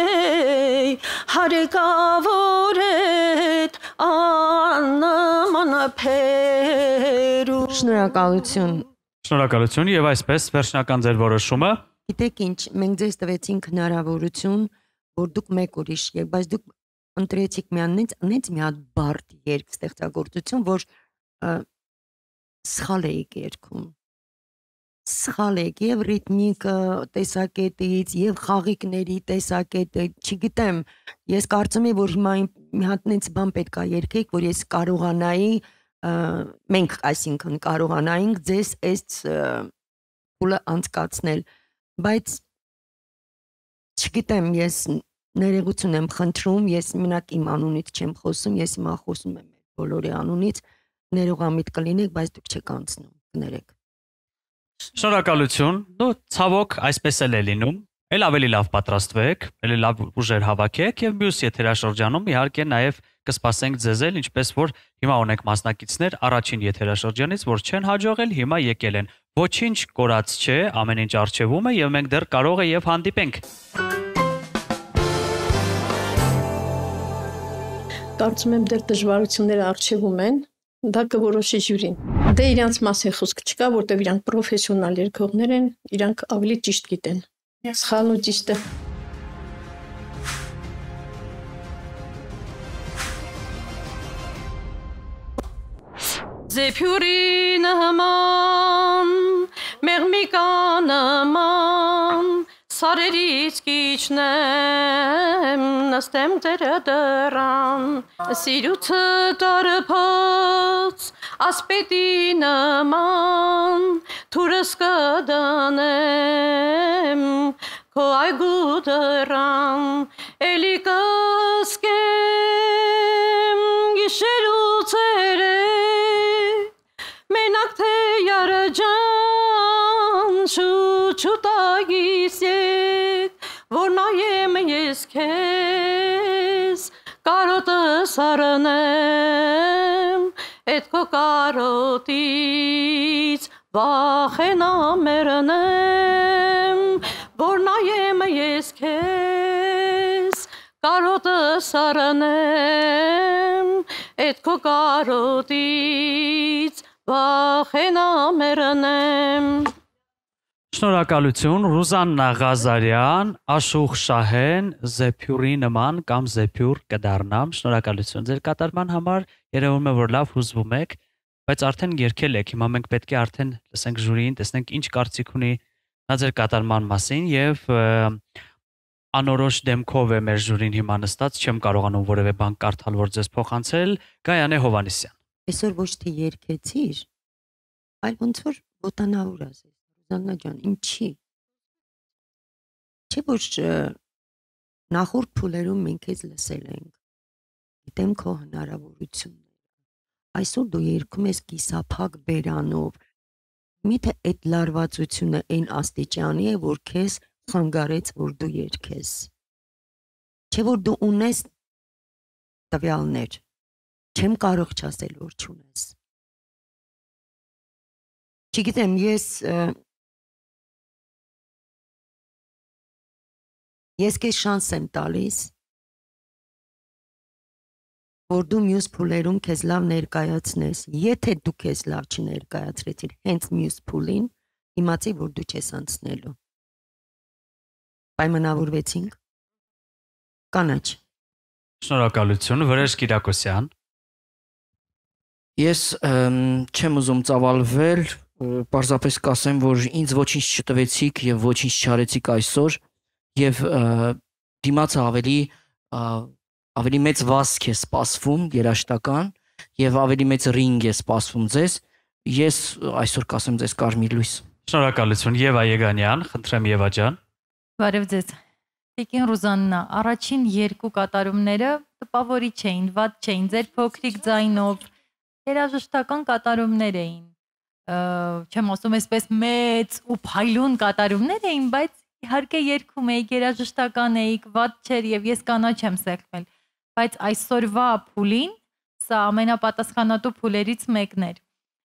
P: հարգավորետ աննման փերու Շնորհակալություն
C: Շնորհակալություն եւ այսպես վերջնական ձեր որոշումը
P: Գիտեք
G: ինչ, մենք ձեզ տվեցինք հնարավորություն, որ դուք մեկ ուրիշ եք, բայց դուք ընտրեցիք միանից անից մի հատ բարդ երգ ստեղծագործություն, որ սխալ էիք երգում սխալ եք եւ ռիթմիկը տեսակետից եւ խաղիկների տեսակետը չգիտեմ ես կարծում եմ որ հիմա մի հատ նենց բան պետք է երկեք որ ես կարողանայի մենք այսինքն կարողանայինք ձեզ այս փուլը անցկացնել բայց չգիտեմ, ես ներեգություն եմ խնդրում, ես մենակ իմ անունից չեմ խոսում, ես հիմա խոսում եմ բոլորի անունից, ներողամիտ կլինեք, բայց դուք չեք անցնում, կներեք։
C: Շնորհակալություն։ Դու ցավոք այսպես էլ է լինում։ Էլ ավելի լավ պատրաստվեք, էլ լավ ուժեր հավաքեք եւ մյուս եթերաշրջանում իհարկե նաեւ կսպասենք ձեզ էլ ինչպես որ հիմա ունենք մասնակիցներ առաջին եթերաշրջանից, որ չեն հաջողել, հիմա եկել են, Ոչինչ կորած չէ, ամեն ինչ արժևում է եւ մենք դեռ կարող է եւ հանդիպենք։
N: Կարծում եմ դեռ դժվարությունները արժևում են, դա կորոշի ժյուրին։ Դե իրանց մասին խոսք չկա, որտեվ իրանք պրոֆեսիոնալ երկողներ են, իրանք ավելի ճիշտ գիտեն։ Սխալն ու ճիշտը։ Ձեփյուրի նման մեղմի կանման, սարերից կիչնեմ, նստեմ ձերը դրան, սիրուցը տարպած, ասպետի նման, թուրս կդանեմ, քո այգու դրան, էլի կսկեմ գիշերուց երեկ, մենակ թե յարջան, Չու չու տագիս ետ, որ նայեմ ես քեզ, կարոտը սարնեմ, էդ քո կարոտից վախենա մերնեմ, որ նայեմ ես քեզ, կարոտը սարնեմ, էդ քո կարոտից վախենա մերնեմ
C: Շնորհակալություն Ռուզան Ղազարյան, Աշուխ Շահեն, Զեփյուրի նման կամ Զեփյուր կդառնամ։ Շնորհակալություն ձեր կատարման համար։ Երևում է որ լավ հուզվում եք, բայց արդեն երկել եք։ Հիմա մենք պետք է արդեն լսենք ժյուրին, տեսնենք ինչ կարծիք ունի նա ձեր կատարման մասին եւ անորոշ դեմքով է մեր ժյուրին հիմա նստած, չեմ կարողանում որևէ բան կարդալ, որ ձեզ փոխանցել։ Գայանե Հովանեսյան։ Այսօր ոչ թե երկեցիր,
G: այլ ոնց որ ոտանավոր ասես Զանգա ջան, ինչի։ Չէ՞ որ նախորդ փուլերում մենք էս լսել ենք։ Գիտեմ քո հնարավորությունները։ Այսօր դու երկում ես կիսափակ բերանով։ Միթե այդ լարվածությունը այն աստիճանի է, որ քեզ խանգարեց, որ դու երկես։ Չէ՞ որ դու ունես
E: տվյալներ։ Չեմ կարող չասել, որ չունես։ Չգիտեմ, ես և, Ես քեզ շանս եմ տալիս,
G: որ դու մյուս փուլերում քեզ լավ ներկայացնես։ Եթե դու քեզ լավ չներկայացրեցիր հենց մյուս փուլին, իմացի, որ դու չես անցնելու։ Պայմանավորվեցինք։
C: Կանաչ։ Շնորհակալություն, Վրեժ Կիրակոսյան։
F: Ես չեմ ուզում ծավալվել, պարզապես կասեմ, որ ինձ ոչինչ չտվեցիք եւ ոչինչ չարեցիք այսօր եւ դիմացը ավելի ավելի մեծ վասկ է սպասվում երաշտական եւ ավելի մեծ ռինգ է սպասվում ձեզ ես այսօր կասեմ ձեզ կարմիր լույս
C: շնորհակալություն Եվա Եգանյան խնդրեմ Եվա ջան
E: բարև ձեզ Տիկին Ռուզաննա, առաջին երկու կատարումները տպավորիչ էին, ված չէին, ձեր փոքրիկ ձայնով երաժշտական կատարումներ էին։ Չեմ ասում, այսպես մեծ ու փայլուն կատարումներ էին, բայց Իհարկե երկում էի, երաժշտական էի, վատ չէր եւ ես կանաչ եմ սեղմել, բայց այսօրվա փուլին սա ամենապատասխանատու փուլերից մեկն էր։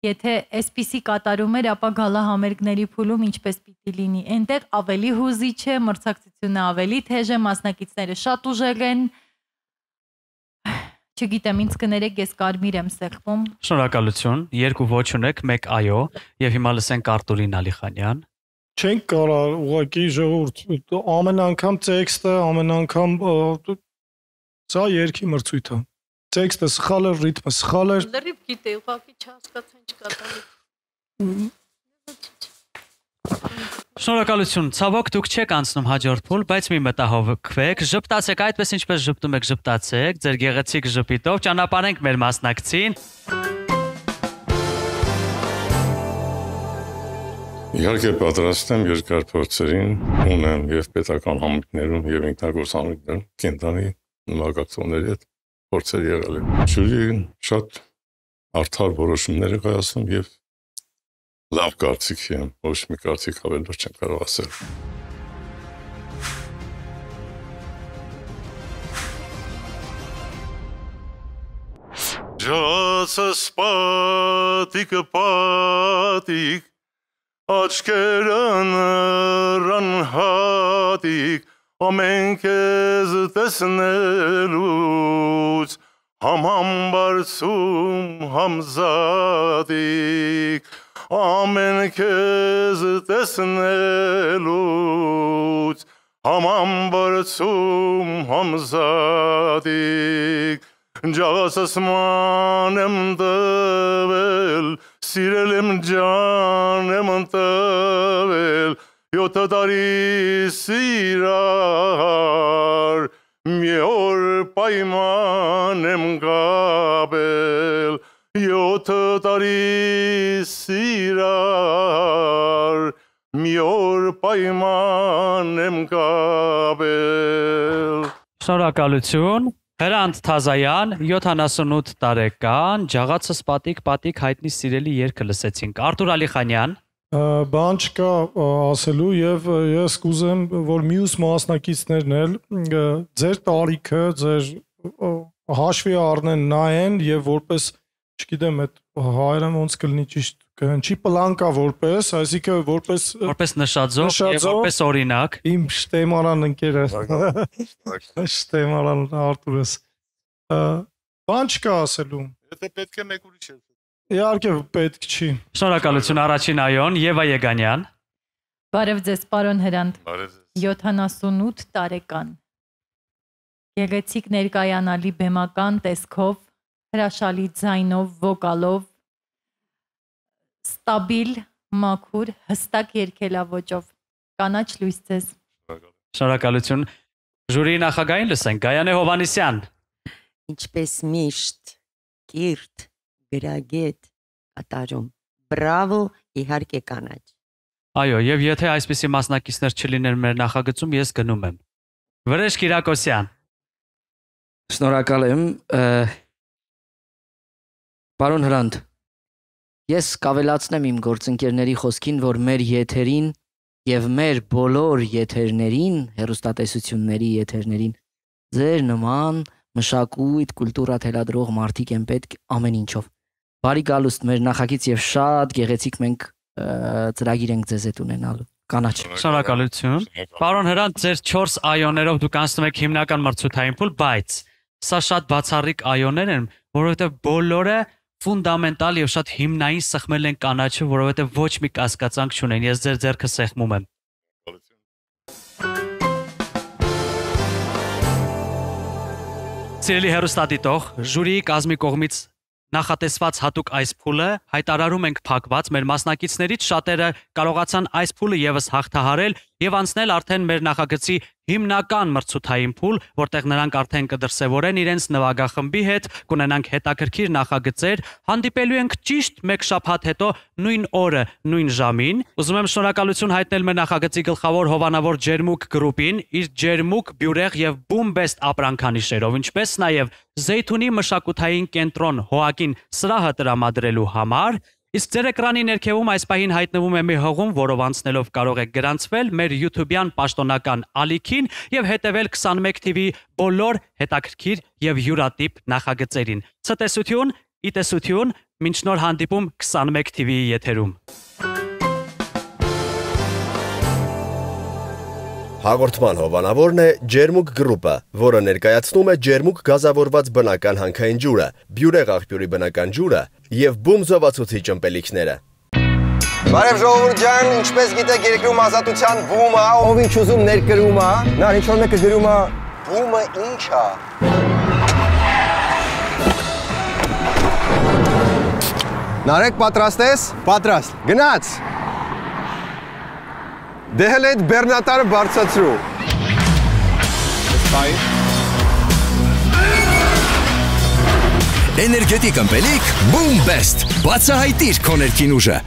E: Եթե այսպիսի կատարում էր, ապա գալա համերգների փուլում ինչպես պիտի լինի։ Էնտեղ ավելի հուզիչ է, մրցակցությունը ավելի թեժ է, մասնակիցները շատ ուժեղ են։ Չգիտեմ, ինձ կներեք, ես կարմիր եմ սեղմում։
C: Շնորհակալություն։ Երկու ոչ ունեք, մեկ այո, եւ հիմա լսենք Արտուրին Ալիխանյան
D: չենք կարա ուղակի ժողովուրդ ամեն անգամ տեքստը, ամեն անգամ սա երկի մրցույթ է։ Տեքստը սխալ է, ռիթմը սխալ է։
N: Լրիվ գիտեի, ուղակի չհասկացան
D: չկատարի։ Շնորհակալություն։ Ցավոք դուք չեք
C: անցնում հաջորդ փուլ, բայց մի մտահոգվեք, ճպտացեք այդպես ինչպես ճպտում եք, ճպտացեք ձեր գեղեցիկ ճպիտով ճանապարհենք մեր մասնակցին։
Q: Իհարկե պատրաստ եմ երկար փորձերին, ունեմ եւ պետական համույթներում եւ ինքնագործ համույթներում կենտանի մագազոնների հետ փորձեր եղել են։ Շուլին շատ արդար որոշումներ է կայացնում եւ լավ կարծիքի եմ, ոչ մի կարծիք ավելորդ չեմ կարող ասել։ Ջոցս պատիկ պատիկ աչքերն ռան հատիկ ամեն քեզ տեսնելուց համամբարցում համզատիկ ամեն քեզ տեսնելուց համամբարցում համզատիկ Cağas asmanem tabel, sirelim canem tabel, yota dari sirar, mior paymanem kabel, yota dari sirar, mior paymanem kabel.
C: Sau la Հրանտ Թազայան, 78 տարեկան, Ջաղացս Պատիկ Պատիկ հայտնի սիրելի երգը լսեցինք։ Արտուր Ալիխանյան,
D: բան չկա ասելու եւ ես կուզեմ, որ մյուս մասնակիցներն էլ ձեր տարիքը, ձեր հաշվի առնեն նայեն եւ որպես, չգիտեմ, այդ հայերեն ոնց կլինի ճիշտ կհնչի պլանկա որպես, այսինքն որպես
C: որպես նշաձող եւ որպես օրինակ։ Իմ
D: շտեմարան ընկերը։ Շտեմարան Արտուրս։ Բան չկա ասելու։
Q: Եթե պետք է մեկ ուրիշ է։
D: Իհարկե պետք չի։
C: Շնորհակալություն առաջին այոն Եվա Եգանյան։
E: Բարև ձեզ, պարոն Հրանտ։ Բարև ձեզ։ 78 տարեկան։ Գեղեցիկ ներկայանալի բեմական տեսքով հրաշալի ձայնով, վոկալով, ստաբիլ, մաքուր, հստակ երկելավոճով։ Կանաչ լույս ձեզ։
C: Շնորհակալություն։ Ժյուրիի նախագահին լսենք Գայանե Հովանեսյան։
G: Ինչպես միշտ կիրթ, գրագետ կատարում։ Բրավո, իհարկե կանաչ։
C: Այո, եւ եթե այսպիսի մասնակիցներ չլիներ մեր նախագծում, ես գնում եմ։ Վրեժ Կիրակոսյան։
F: Շնորհակալ եմ։ և, Պարոն Հրանտ, ես կավելացնեմ իմ գործընկերների խոսքին, որ մեր եթերին եւ մեր բոլոր եթերներին, հերոստատեսությունների եթերներին ձեր նման մշակույթ, կուլտուրա թելադրող մարդիկ են պետք ամեն ինչով։ Բարի գալուստ մեր նախագիծ եւ շատ գեղեցիկ մենք ծրագիր ենք ձեզ հետ ունենալու։ Կանաչ։
C: Շնորհակալություն։ Պարոն Հրանտ, ձեր 4 այոներով դուք անցնում եք հիմնական մրցութային փուլ, բայց սա շատ բացառիկ այոներ են, որովհետեւ բոլորը ֆունդամենտալ եւ շատ հիմնային սխմել են կանաչը, որովհետեւ ոչ մի կասկածանք չունեն։ Ես ձեր ձեռքը սեղմում եմ։ Սիրելի հերոստատիտող, ժյուրիի կազմի կողմից նախատեսված հատուկ այս փուլը հայտարարում ենք փակված։ Մեր մասնակիցներից շատերը կարողացան այս փուլը եւս հաղթահարել եւ անցնել արդեն մեր նախագծի հիմնական մրցութային փուլ, որտեղ նրանք արդեն կդրսևորեն իրենց նվագախմբի հետ, կունենանք հետաքրքիր նախագծեր, հանդիպելու ենք ճիշտ մեկ շաբաթ հետո նույն օրը, նույն ժամին։ Ուզում եմ շնորհակալություն հայտնել մեր նախագծի գլխավոր Հովանավոր Ջերմուկ գրուպին, իր Ջերմուկ բյուրեղ եւ Boom-Best ապրանքանիշերով, ինչպես նաեւ Զեյթունի մշակութային կենտրոն Հոակին սրահը տրամադրելու համար Իսկ ձեր էկրանի ներքևում այս պահին հայտնվում է մի հղում, որով անցնելով կարող եք գրանցվել մեր YouTube-յան պաշտոնական ալիքին եւ հետեւել 21 TV բոլոր հետաքրքիր եւ յուրատիպ նախագծերին։ Ցտեսություն, իտեսություն, ոչ նոր հանդիպում 21 TV-ի
A: եթերում։ Հաղորդման հովանավորն է ջերմուկ գրուպը, որը ներկայացնում է ջերմուկ գազավորված բնական հանքային ջուրը, բյուրեղ աղբյուրի բնական ջուրը և բում զովացուցիչ ըմպելիքները։ Բարև ժողովուրդ ջան, ինչպես գիտեք երկրում ազատության բումը, ով ինչ ուզում ներկրում է, նա ինչ որ մեկը գրում է բումը ինչ է։
B: Նարեկ պատրաստ ես։ Պատրաստ։ Գնաց։ Դե հենց այդ բեռնատարը բարձացրու։ Բայ։
F: Էներգետիկ ըմպելիք Boom Best։ Բացահայտիր քո ներքին ուժը։